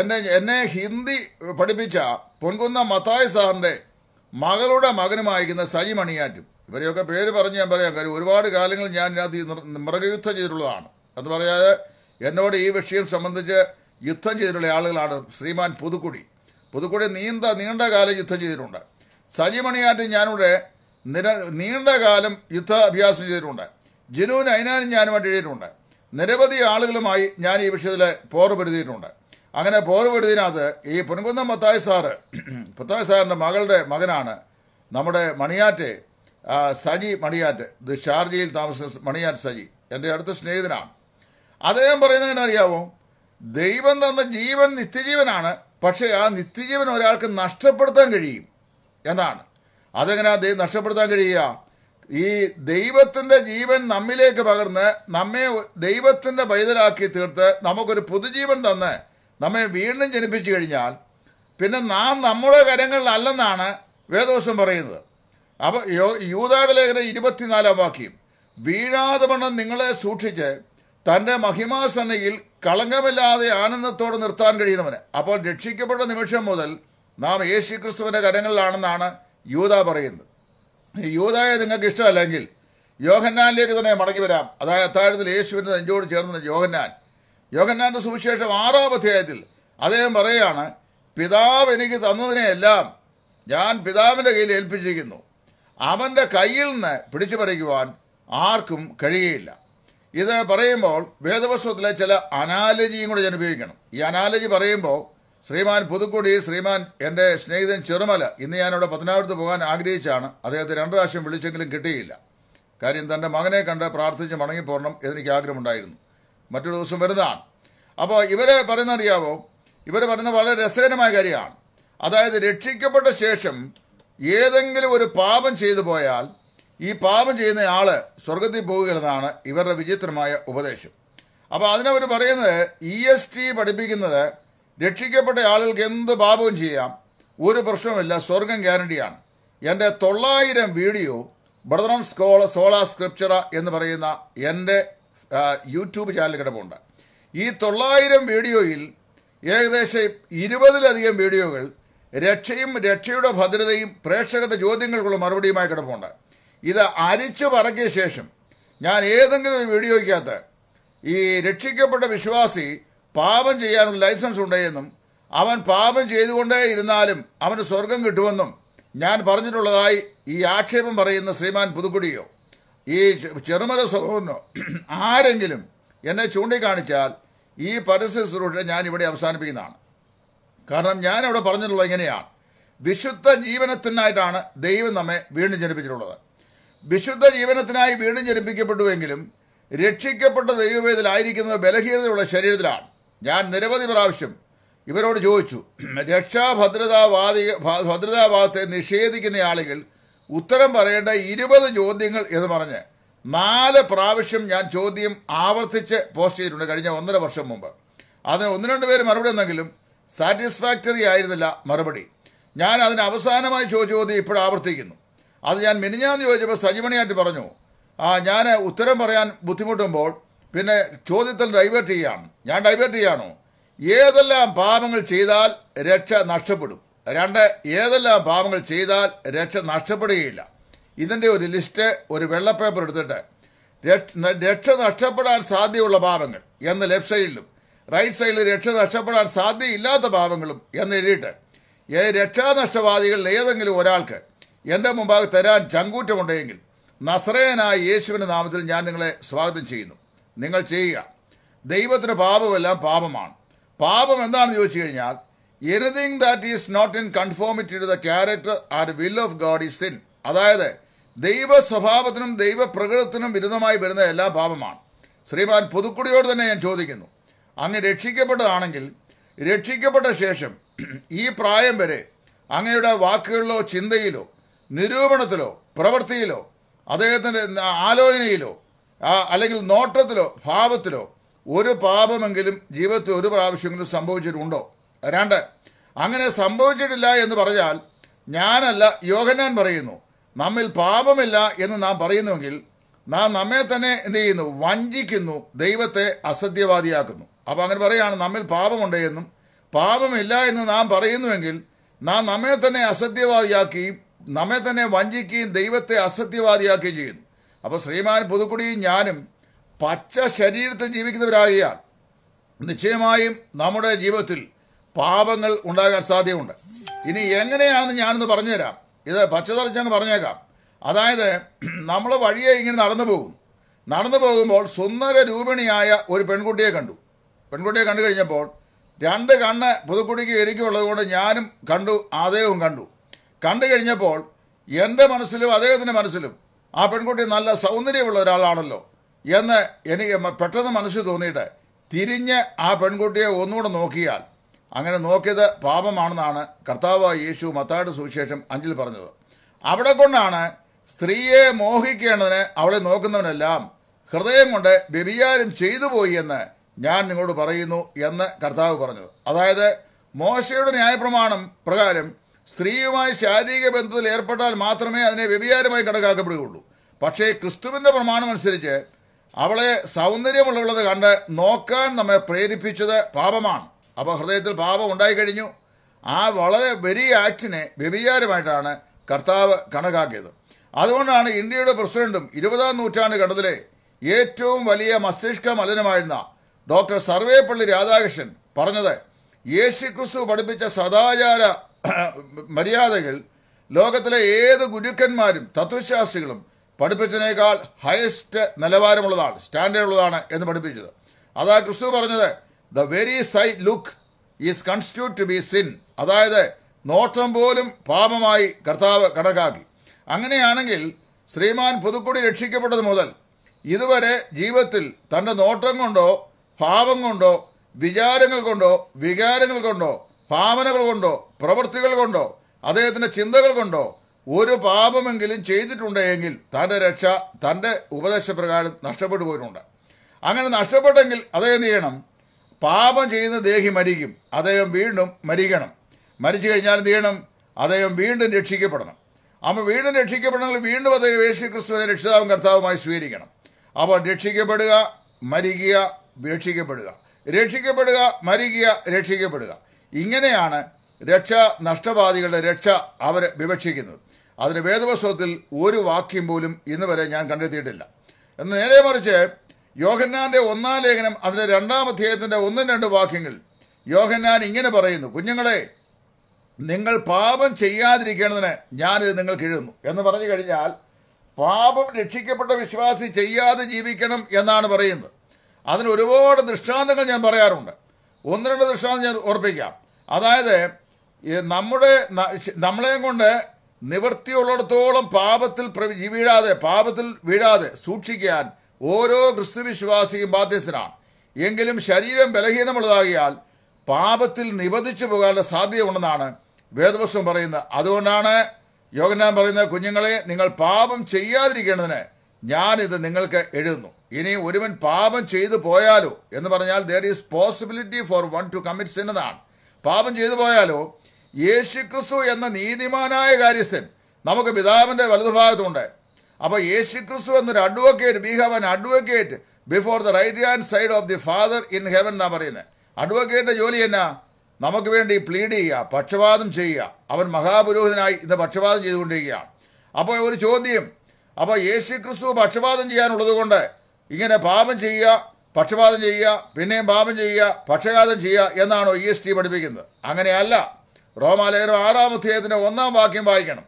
എൻ്റെ എന്നെ ഹിന്ദി പഠിപ്പിച്ച പൊൻകുന്ന മത്തായ് സാറിൻ്റെ മകളുടെ മകനുമായിരിക്കുന്ന സജി മണിയാറ്റും ഇവരെയൊക്കെ പേര് പറഞ്ഞ് ഞാൻ പറയാം കാര്യം ഒരുപാട് കാലങ്ങൾ ഞാൻ ഇതിനകത്ത് മൃഗയുദ്ധം ചെയ്തിട്ടുള്ളതാണ് എന്ന് പറയാതെ എന്നോട് ഈ വിഷയം സംബന്ധിച്ച് യുദ്ധം ചെയ്തിട്ടുള്ള ആളുകളാണ് ശ്രീമാൻ പുതുക്കുടി പുതുക്കുടി നീണ്ട നീണ്ട കാലം യുദ്ധം ചെയ്തിട്ടുണ്ട് സജി മണിയാറ്റും ഞാനിവിടെ നിര നീണ്ട കാലം യുദ്ധ അഭ്യാസം ചെയ്തിട്ടുണ്ട് ജിനുവിന് അയിനാനും ഞാനുമായിട്ട് എഴുതിയിട്ടുണ്ട് നിരവധി ആളുകളുമായി ഞാൻ ഈ വിഷയത്തിൽ പോർപെടുത്തിയിട്ടുണ്ട് അങ്ങനെ പോർപെടുത്തിനകത്ത് ഈ പൊൻകുന്നം മത്തായ സാറ് പുത്തായ സാറിൻ്റെ മകളുടെ മകനാണ് നമ്മുടെ മണിയാറ്റ് സജി മണിയാറ്റ് ഇത് ഷാർജയിൽ താമസിക്കുന്ന മണിയാറ്റ് സജി എൻ്റെ അടുത്ത സ്നേഹിതനാണ് അദ്ദേഹം പറയുന്നത് എങ്ങനെ അറിയാവോ ദൈവം തന്ന ജീവൻ നിത്യജീവനാണ് പക്ഷേ ആ നിത്യജീവൻ ഒരാൾക്ക് നഷ്ടപ്പെടുത്താൻ കഴിയും എന്നാണ് അതെങ്ങനെ ദൈവം നഷ്ടപ്പെടുത്താൻ കഴിയുക ഈ ദൈവത്തിൻ്റെ ജീവൻ നമ്മിലേക്ക് പകർന്ന് നമ്മെ ദൈവത്തിൻ്റെ പൈതലാക്കി തീർത്ത് നമുക്കൊരു പുതുജീവൻ തന്ന് നമ്മെ വീണ്ടും ജനിപ്പിച്ചു കഴിഞ്ഞാൽ പിന്നെ നാം നമ്മുടെ കരങ്ങളിലല്ലെന്നാണ് വേദോസം പറയുന്നത് അപ്പോൾ യൂതാട് ലേഖനം ഇരുപത്തിനാലാം വാക്യം വീഴാതെ വണ്ണം നിങ്ങളെ സൂക്ഷിച്ച് തൻ്റെ മഹിമാസന്നയിൽ കളങ്കമില്ലാതെ ആനന്ദത്തോടെ നിർത്താൻ കഴിയുന്നവന് അപ്പോൾ രക്ഷിക്കപ്പെട്ട നിമിഷം മുതൽ നാം ക്രിസ്തുവിൻ്റെ കരങ്ങളിലാണെന്നാണ് യൂത പറയുന്നത് യൂതായ നിങ്ങൾക്ക് ഇഷ്ടമല്ലെങ്കിൽ യോഹന്നാനിലേക്ക് തന്നെ മടങ്ങി വരാം അതായത് അത്താഴത്തിൽ യേശുവിൻ്റെ നെഞ്ചോട് ചേർന്ന യോഹന്നാൻ യോഹന്നാൻ്റെ സുവിശേഷം ആറാം അധ്യായത്തിൽ അദ്ദേഹം പറയുകയാണ് പിതാവ് എനിക്ക് തന്നതിനെയെല്ലാം ഞാൻ പിതാവിൻ്റെ കയ്യിൽ ഏൽപ്പിച്ചിരിക്കുന്നു അവൻ്റെ കയ്യിൽ നിന്ന് പിടിച്ചു പറിക്കുവാൻ ആർക്കും കഴിയുകയില്ല ഇത് പറയുമ്പോൾ വേദപുസ്തകത്തിലെ ചില അനാലജിയും കൂടെ ഞാൻ ഉപയോഗിക്കണം ഈ അനാലജി പറയുമ്പോൾ ശ്രീമാൻ പുതുക്കുടി ശ്രീമാൻ എൻ്റെ സ്നേഹിതൻ ചെറുമല ഇന്ന് ഞാനിവിടെ പത്തനാപുരത്ത് പോകാൻ ആഗ്രഹിച്ചാണ് അദ്ദേഹത്തെ രണ്ടു പ്രാവശ്യം വിളിച്ചെങ്കിലും കിട്ടിയില്ല കാര്യം തൻ്റെ മകനെ കണ്ട് പ്രാർത്ഥിച്ച് മടങ്ങിപ്പോരണം എന്നെനിക്ക് ആഗ്രഹമുണ്ടായിരുന്നു മറ്റൊരു ദിവസം വരുന്നതാണ് അപ്പോൾ ഇവരെ പറയുന്ന അറിയാവോ ഇവർ പറയുന്ന വളരെ രസകരമായ കാര്യമാണ് അതായത് രക്ഷിക്കപ്പെട്ട ശേഷം ഏതെങ്കിലും ഒരു പാപം ചെയ്തു പോയാൽ ഈ പാപം ചെയ്യുന്ന ആൾ സ്വർഗത്തിൽ പോകുകയെന്നതാണ് ഇവരുടെ വിചിത്രമായ ഉപദേശം അപ്പോൾ അതിനവർ പറയുന്നത് ഇ എസ് ടി പഠിപ്പിക്കുന്നത് രക്ഷിക്കപ്പെട്ട ആളുകൾക്ക് എന്ത് പാപവും ചെയ്യാം ഒരു പ്രശ്നവുമില്ല സ്വർഗം ഗ്യാരണ്ടിയാണ് എൻ്റെ തൊള്ളായിരം വീഡിയോ ബ്രദർ ഓൺ സ്കോള സോള സ്ക്രിപ്ചറ എന്ന് പറയുന്ന എൻ്റെ യൂട്യൂബ് ചാനൽ കിടപ്പുണ്ട് ഈ തൊള്ളായിരം വീഡിയോയിൽ ഏകദേശം ഇരുപതിലധികം വീഡിയോകൾ രക്ഷയും രക്ഷയുടെ ഭദ്രതയും പ്രേക്ഷകരുടെ ചോദ്യങ്ങൾക്കുള്ള മറുപടിയുമായി കിടപ്പുണ്ട് ഇത് അരിച്ചു പറക്കിയ ശേഷം ഞാൻ ഏതെങ്കിലും ഒരു വീഡിയോയ്ക്കകത്ത് ഈ രക്ഷിക്കപ്പെട്ട വിശ്വാസി പാപം ചെയ്യാനുള്ള ലൈസൻസ് ഉണ്ടെന്നും അവൻ പാപം ചെയ്തുകൊണ്ടേ ഇരുന്നാലും അവന് സ്വർഗം കിട്ടുമെന്നും ഞാൻ പറഞ്ഞിട്ടുള്ളതായി ഈ ആക്ഷേപം പറയുന്ന ശ്രീമാൻ പുതുക്കുടിയോ ഈ ചെറുമല സഹോദരനോ ആരെങ്കിലും എന്നെ ചൂണ്ടിക്കാണിച്ചാൽ ഈ പരസ്യ സുരക്ഷ ഞാൻ ഇവിടെ അവസാനിപ്പിക്കുന്നതാണ് കാരണം ഞാൻ അവിടെ പറഞ്ഞിട്ടുള്ളത് ഇങ്ങനെയാണ് വിശുദ്ധ ജീവനത്തിനായിട്ടാണ് ദൈവം നമ്മെ വീണ്ടും ജനിപ്പിച്ചിട്ടുള്ളത് വിശുദ്ധ ജീവനത്തിനായി വീണ്ടും ജനിപ്പിക്കപ്പെട്ടുവെങ്കിലും രക്ഷിക്കപ്പെട്ട ദൈവവേദത്തിലായിരിക്കുന്നത് ബലഹീനതയുള്ള ശരീരത്തിലാണ് ഞാൻ നിരവധി പ്രാവശ്യം ഇവരോട് ചോദിച്ചു രക്ഷാഭദ്രതാ വാദി ഭദ്രതാ നിഷേധിക്കുന്ന ആളുകൾ ഉത്തരം പറയേണ്ട ഇരുപത് ചോദ്യങ്ങൾ എന്ന് പറഞ്ഞ് നാല് പ്രാവശ്യം ഞാൻ ചോദ്യം ആവർത്തിച്ച് പോസ്റ്റ് ചെയ്തിട്ടുണ്ട് കഴിഞ്ഞ ഒന്നര വർഷം മുമ്പ് അതിന് ഒന്ന് രണ്ട് പേര് മറുപടി എന്നെങ്കിലും സാറ്റിസ്ഫാക്ടറി ആയിരുന്നില്ല മറുപടി ഞാൻ അതിന് അവസാനമായി ചോദിച്ച ചോദ്യം ഇപ്പോൾ ആവർത്തിക്കുന്നു അത് ഞാൻ മിനിഞ്ഞാന്ന് ചോദിച്ചപ്പോൾ സജിമണിയായിട്ട് പറഞ്ഞു ആ ഞാൻ ഉത്തരം പറയാൻ ബുദ്ധിമുട്ടുമ്പോൾ പിന്നെ ചോദ്യത്തിൽ ഡൈവേർട്ട് ചെയ്യാണ് ഞാൻ ഡൈവേർട്ട് ചെയ്യാണോ ഏതെല്ലാം പാപങ്ങൾ ചെയ്താൽ രക്ഷ നഷ്ടപ്പെടും രണ്ട് ഏതെല്ലാം പാപങ്ങൾ ചെയ്താൽ രക്ഷ നഷ്ടപ്പെടുകയില്ല ഇതിൻ്റെ ഒരു ലിസ്റ്റ് ഒരു വെള്ള പേപ്പർ എടുത്തിട്ട് രക്ഷ നഷ്ടപ്പെടാൻ സാധ്യതയുള്ള പാപങ്ങൾ എന്ന ലെഫ്റ്റ് സൈഡിലും റൈറ്റ് സൈഡിൽ രക്ഷ നഷ്ടപ്പെടാൻ സാധ്യതയില്ലാത്ത പാപങ്ങളും എന്ന് എഴുതിയിട്ട് രക്ഷാനഷ്ടവാദികളിൽ ഏതെങ്കിലും ഒരാൾക്ക് എൻ്റെ മുമ്പാകെ തരാൻ ചങ്കൂറ്റമുണ്ടെങ്കിൽ നസ്രയനായ യേശുവിൻ്റെ നാമത്തിൽ ഞാൻ നിങ്ങളെ സ്വാഗതം ചെയ്യുന്നു നിങ്ങൾ ചെയ്യുക ദൈവത്തിന് പാപമെല്ലാം പാപമാണ് പാപം എന്താണെന്ന് ചോദിച്ചു കഴിഞ്ഞാൽ anything that is not in conformity to the character and will of God is sin അതായത് ദൈവ സ്വഭാവത്തിനും ദൈവ പ്രകൃതത്തിനും വിരുദ്ധമായി വരുന്ന എല്ലാ പാപമാണ് ശ്രീമാൻ പുതുക്കുടിയോട് തന്നെ ഞാൻ ചോദിക്കുന്നു അങ്ങ് രക്ഷിക്കപ്പെട്ടതാണെങ്കിൽ രക്ഷിക്കപ്പെട്ട ശേഷം ഈ പ്രായം വരെ അങ്ങയുടെ വാക്കുകളിലോ ചിന്തയിലോ നിരൂപണത്തിലോ പ്രവൃത്തിയിലോ അദ്ദേഹത്തിൻ്റെ ആലോചനയിലോ ആ അല്ലെങ്കിൽ നോട്ടത്തിലോ ഭാവത്തിലോ ഒരു പാപമെങ്കിലും ജീവിതത്തിൽ ഒരു പ്രാവശ്യമെങ്കിലും സംഭവിച്ചിട്ടുണ്ടോ രണ്ട് അങ്ങനെ സംഭവിച്ചിട്ടില്ല എന്ന് പറഞ്ഞാൽ ഞാനല്ല യോഹനാൻ പറയുന്നു നമ്മിൽ പാപമില്ല എന്ന് നാം പറയുന്നുവെങ്കിൽ നാം നമ്മെ തന്നെ എന്ത് ചെയ്യുന്നു വഞ്ചിക്കുന്നു ദൈവത്തെ അസത്യവാദിയാക്കുന്നു അപ്പോൾ അങ്ങനെ പറയുകയാണ് നമ്മിൽ പാപമുണ്ട് എന്നും പാപമില്ല എന്ന് നാം പറയുന്നുവെങ്കിൽ നാം നമ്മെ തന്നെ അസത്യവാദിയാക്കുകയും നമ്മെ തന്നെ വഞ്ചിക്കുകയും ദൈവത്തെ അസത്യവാദിയാക്കുകയും ചെയ്യുന്നു അപ്പോൾ ശ്രീമാൻ പുതുക്കുടിയും ഞാനും പച്ച ശരീരത്തിൽ ജീവിക്കുന്നവരാകിയാൽ നിശ്ചയമായും നമ്മുടെ ജീവിതത്തിൽ പാപങ്ങൾ ഉണ്ടാകാൻ സാധ്യതയുണ്ട് ഇനി എങ്ങനെയാണെന്ന് ഞാനൊന്ന് പറഞ്ഞുതരാം ഇത് പച്ചതറിച്ചങ്ങ് പറഞ്ഞേക്കാം അതായത് നമ്മൾ വഴിയെ ഇങ്ങനെ നടന്നു പോകും നടന്നു പോകുമ്പോൾ സുന്ദര രൂപിണിയായ ഒരു പെൺകുട്ടിയെ കണ്ടു പെൺകുട്ടിയെ കണ്ടു കഴിഞ്ഞപ്പോൾ രണ്ട് കണ്ണ് പുതുക്കുടിക്ക് എനിക്കുള്ളത് കൊണ്ട് ഞാനും കണ്ടു അദ്ദേഹവും കണ്ടു കണ്ടു കഴിഞ്ഞപ്പോൾ എൻ്റെ മനസ്സിലും അദ്ദേഹത്തിൻ്റെ മനസ്സിലും ആ പെൺകുട്ടി നല്ല സൗന്ദര്യമുള്ള ഒരാളാണല്ലോ എന്ന് എനിക്ക് പെട്ടെന്ന് മനസ്സിൽ തോന്നിയിട്ട് തിരിഞ്ഞ് ആ പെൺകുട്ടിയെ ഒന്നുകൂടെ നോക്കിയാൽ അങ്ങനെ നോക്കിയത് പാപമാണെന്നാണ് കർത്താവ് യേശു മത്താട് സുവിശേഷം അഞ്ചിൽ പറഞ്ഞത് അവിടെ കൊണ്ടാണ് സ്ത്രീയെ മോഹിക്കേണ്ടതിന് അവളെ നോക്കുന്നവനെല്ലാം ഹൃദയം കൊണ്ട് വ്യഭിചാരം ചെയ്തു പോയി എന്ന് ഞാൻ നിങ്ങളോട് പറയുന്നു എന്ന് കർത്താവ് പറഞ്ഞത് അതായത് മോശയുടെ ന്യായപ്രമാണം പ്രകാരം സ്ത്രീയുമായി ശാരീരിക ബന്ധത്തിൽ ഏർപ്പെട്ടാൽ മാത്രമേ അതിനെ വ്യഭിചാരമായി കണക്കാക്കപ്പെടുകയുള്ളൂ പക്ഷേ ക്രിസ്തുവിൻ്റെ പ്രമാണം അനുസരിച്ച് അവളെ സൗന്ദര്യമുള്ളവളത് കണ്ട് നോക്കാൻ നമ്മെ പ്രേരിപ്പിച്ചത് പാപമാണ് അപ്പോൾ ഹൃദയത്തിൽ പാപം ഉണ്ടായിക്കഴിഞ്ഞു ആ വളരെ വലിയ ആക്ടിനെ വ്യഭിചാരമായിട്ടാണ് കർത്താവ് കണക്കാക്കിയത് അതുകൊണ്ടാണ് ഇന്ത്യയുടെ പ്രസിഡന്റും ഇരുപതാം നൂറ്റാണ്ട് കണ്ടതിലെ ഏറ്റവും വലിയ മസ്തിഷ്ക മലിനമായിരുന്ന ഡോക്ടർ സർവേപ്പള്ളി രാധാകൃഷ്ണൻ പറഞ്ഞത് യേശുക്രിസ്തു പഠിപ്പിച്ച സദാചാര മര്യാദകൾ ലോകത്തിലെ ഏത് ഗുരുക്കന്മാരും തത്വശാസ്ത്രികളും പഠിപ്പിച്ചതിനേക്കാൾ ഹയസ്റ്റ് നിലവാരമുള്ളതാണ് സ്റ്റാൻഡേർഡ് ഉള്ളതാണ് എന്ന് പഠിപ്പിച്ചത് അതാ ക്രിസ്തു പറഞ്ഞത് the very sigh look is constitute to be sin അതായത് നോട്ടം പോലും പാപമായി കർത്താവ് കണക്കാക്കി അങ്ങനെയാണെങ്കിൽ ശ്രീമാൻ പുതുക്കുടി രക്ഷിക്കപ്പെട്ടത് മുതൽ ഇതുവരെ ജീവിതത്തിൽ തൻ്റെ നോട്ടം കൊണ്ടോ പാപം കൊണ്ടോ വിചാരങ്ങൾ കൊണ്ടോ വികാരങ്ങൾ കൊണ്ടോ ഭാവനകൾ കൊണ്ടോ പ്രവൃത്തികൾ കൊണ്ടോ അദ്ദേഹത്തിൻ്റെ ചിന്തകൾ കൊണ്ടോ ഒരു പാപമെങ്കിലും ചെയ്തിട്ടുണ്ടെങ്കിൽ തൻ്റെ രക്ഷ തൻ്റെ ഉപദേശപ്രകാരം നഷ്ടപ്പെട്ടു പോയിട്ടുണ്ട് അങ്ങനെ നഷ്ടപ്പെട്ടെങ്കിൽ അദ്ദേഹം ചെയ്യണം പാപം ചെയ്യുന്ന ദേഹി മരിക്കും അദ്ദേഹം വീണ്ടും മരിക്കണം മരിച്ചു കഴിഞ്ഞാൽ എന്ത് ചെയ്യണം അദ്ദേഹം വീണ്ടും രക്ഷിക്കപ്പെടണം അപ്പോൾ വീണ്ടും രക്ഷിക്കപ്പെടണമെങ്കിൽ വീണ്ടും അദ്ദേഹം യേശു ക്രിസ്തുവിനെ രക്ഷിതാവും കർത്താവുമായി സ്വീകരിക്കണം അപ്പോൾ രക്ഷിക്കപ്പെടുക മരിക്കുക രക്ഷിക്കപ്പെടുക രക്ഷിക്കപ്പെടുക മരിക്കുക രക്ഷിക്കപ്പെടുക ഇങ്ങനെയാണ് രക്ഷ നഷ്ടവാദികളുടെ രക്ഷ അവർ വിവക്ഷിക്കുന്നത് അതിന് വേദപുസ്തകത്തിൽ ഒരു വാക്യം പോലും ഇന്ന് വരെ ഞാൻ കണ്ടെത്തിയിട്ടില്ല എന്ന് നേരെ മറിച്ച് യോഹന്നാൻ്റെ ഒന്നാം ലേഖനം അതിൻ്റെ രണ്ടാം അധ്യായത്തിൻ്റെ ഒന്നും രണ്ട് വാക്യങ്ങൾ യോഹന്നാൻ ഇങ്ങനെ പറയുന്നു കുഞ്ഞുങ്ങളെ നിങ്ങൾ പാപം ചെയ്യാതിരിക്കേണ്ടതിന് ഞാനിത് നിങ്ങൾക്ക് എഴുതുന്നു എന്ന് പറഞ്ഞു കഴിഞ്ഞാൽ പാപം രക്ഷിക്കപ്പെട്ട വിശ്വാസി ചെയ്യാതെ ജീവിക്കണം എന്നാണ് പറയുന്നത് അതിന് ഒരുപാട് ദൃഷ്ടാന്തങ്ങൾ ഞാൻ പറയാറുണ്ട് ഒന്ന് രണ്ട് ദൃഷ്ടാന്തം ഞാൻ ഓർപ്പിക്കാം അതായത് നമ്മുടെ നമ്മളെയും കൊണ്ട് നിവൃത്തിയുള്ളിടത്തോളം പാപത്തിൽ വീഴാതെ പാപത്തിൽ വീഴാതെ സൂക്ഷിക്കാൻ ഓരോ ക്രിസ്തുവിശ്വാസിയും ബാധ്യസ്ഥനാണ് എങ്കിലും ശരീരം ബലഹീനമുള്ളതാകിയാൽ പാപത്തിൽ നിബന്ധിച്ചു പോകാനുള്ള സാധ്യതയുണ്ടെന്നാണ് വേദവസ്വം പറയുന്നത് അതുകൊണ്ടാണ് യോഗനാൻ പറയുന്ന കുഞ്ഞുങ്ങളെ നിങ്ങൾ പാപം ചെയ്യാതിരിക്കേണ്ടതിന് ഞാനിത് നിങ്ങൾക്ക് എഴുതുന്നു ഇനി ഒരുവൻ പാപം ചെയ്തു പോയാലോ എന്ന് പറഞ്ഞാൽ there is possibility for one to commit sin പാപം ചെയ്തു പോയാലോ യേശുക്രിസ്തു എന്ന നീതിമാനായ കാര്യസ്ഥൻ നമുക്ക് പിതാവിൻ്റെ വലതുഭാഗത്തുണ്ട് അപ്പോൾ യേശുക്രിസ്തു എന്നൊരു advocate be have an advocate before the right hand side of the father in heaven എന്നാണ് പറയുന്നത് അഡ്വക്കേറ്റിൻ്റെ ജോലി എന്നാ നമുക്ക് വേണ്ടി പ്ലീഡ് ചെയ്യുക പക്ഷപാതം ചെയ്യുക അവൻ മഹാപുരോഹിതനായി ഇന്ന് പക്ഷപാതം ചെയ്തുകൊണ്ടിരിക്കുകയാണ് അപ്പോൾ ഒരു ചോദ്യം അപ്പോൾ യേശുക്രിസ്തു പക്ഷപാതം ചെയ്യാനുള്ളത് കൊണ്ട് ഇങ്ങനെ പാപം ചെയ്യുക പക്ഷപാതം ചെയ്യുക പിന്നെയും പാപം ചെയ്യുക പക്ഷഘാതം ചെയ്യുക എന്നാണോ ഇ എസ് ടി പഠിപ്പിക്കുന്നത് അങ്ങനെയല്ല റോമാലേഖനം ആറാം അധ്യായത്തിൻ്റെ ഒന്നാം വാക്യം വായിക്കണം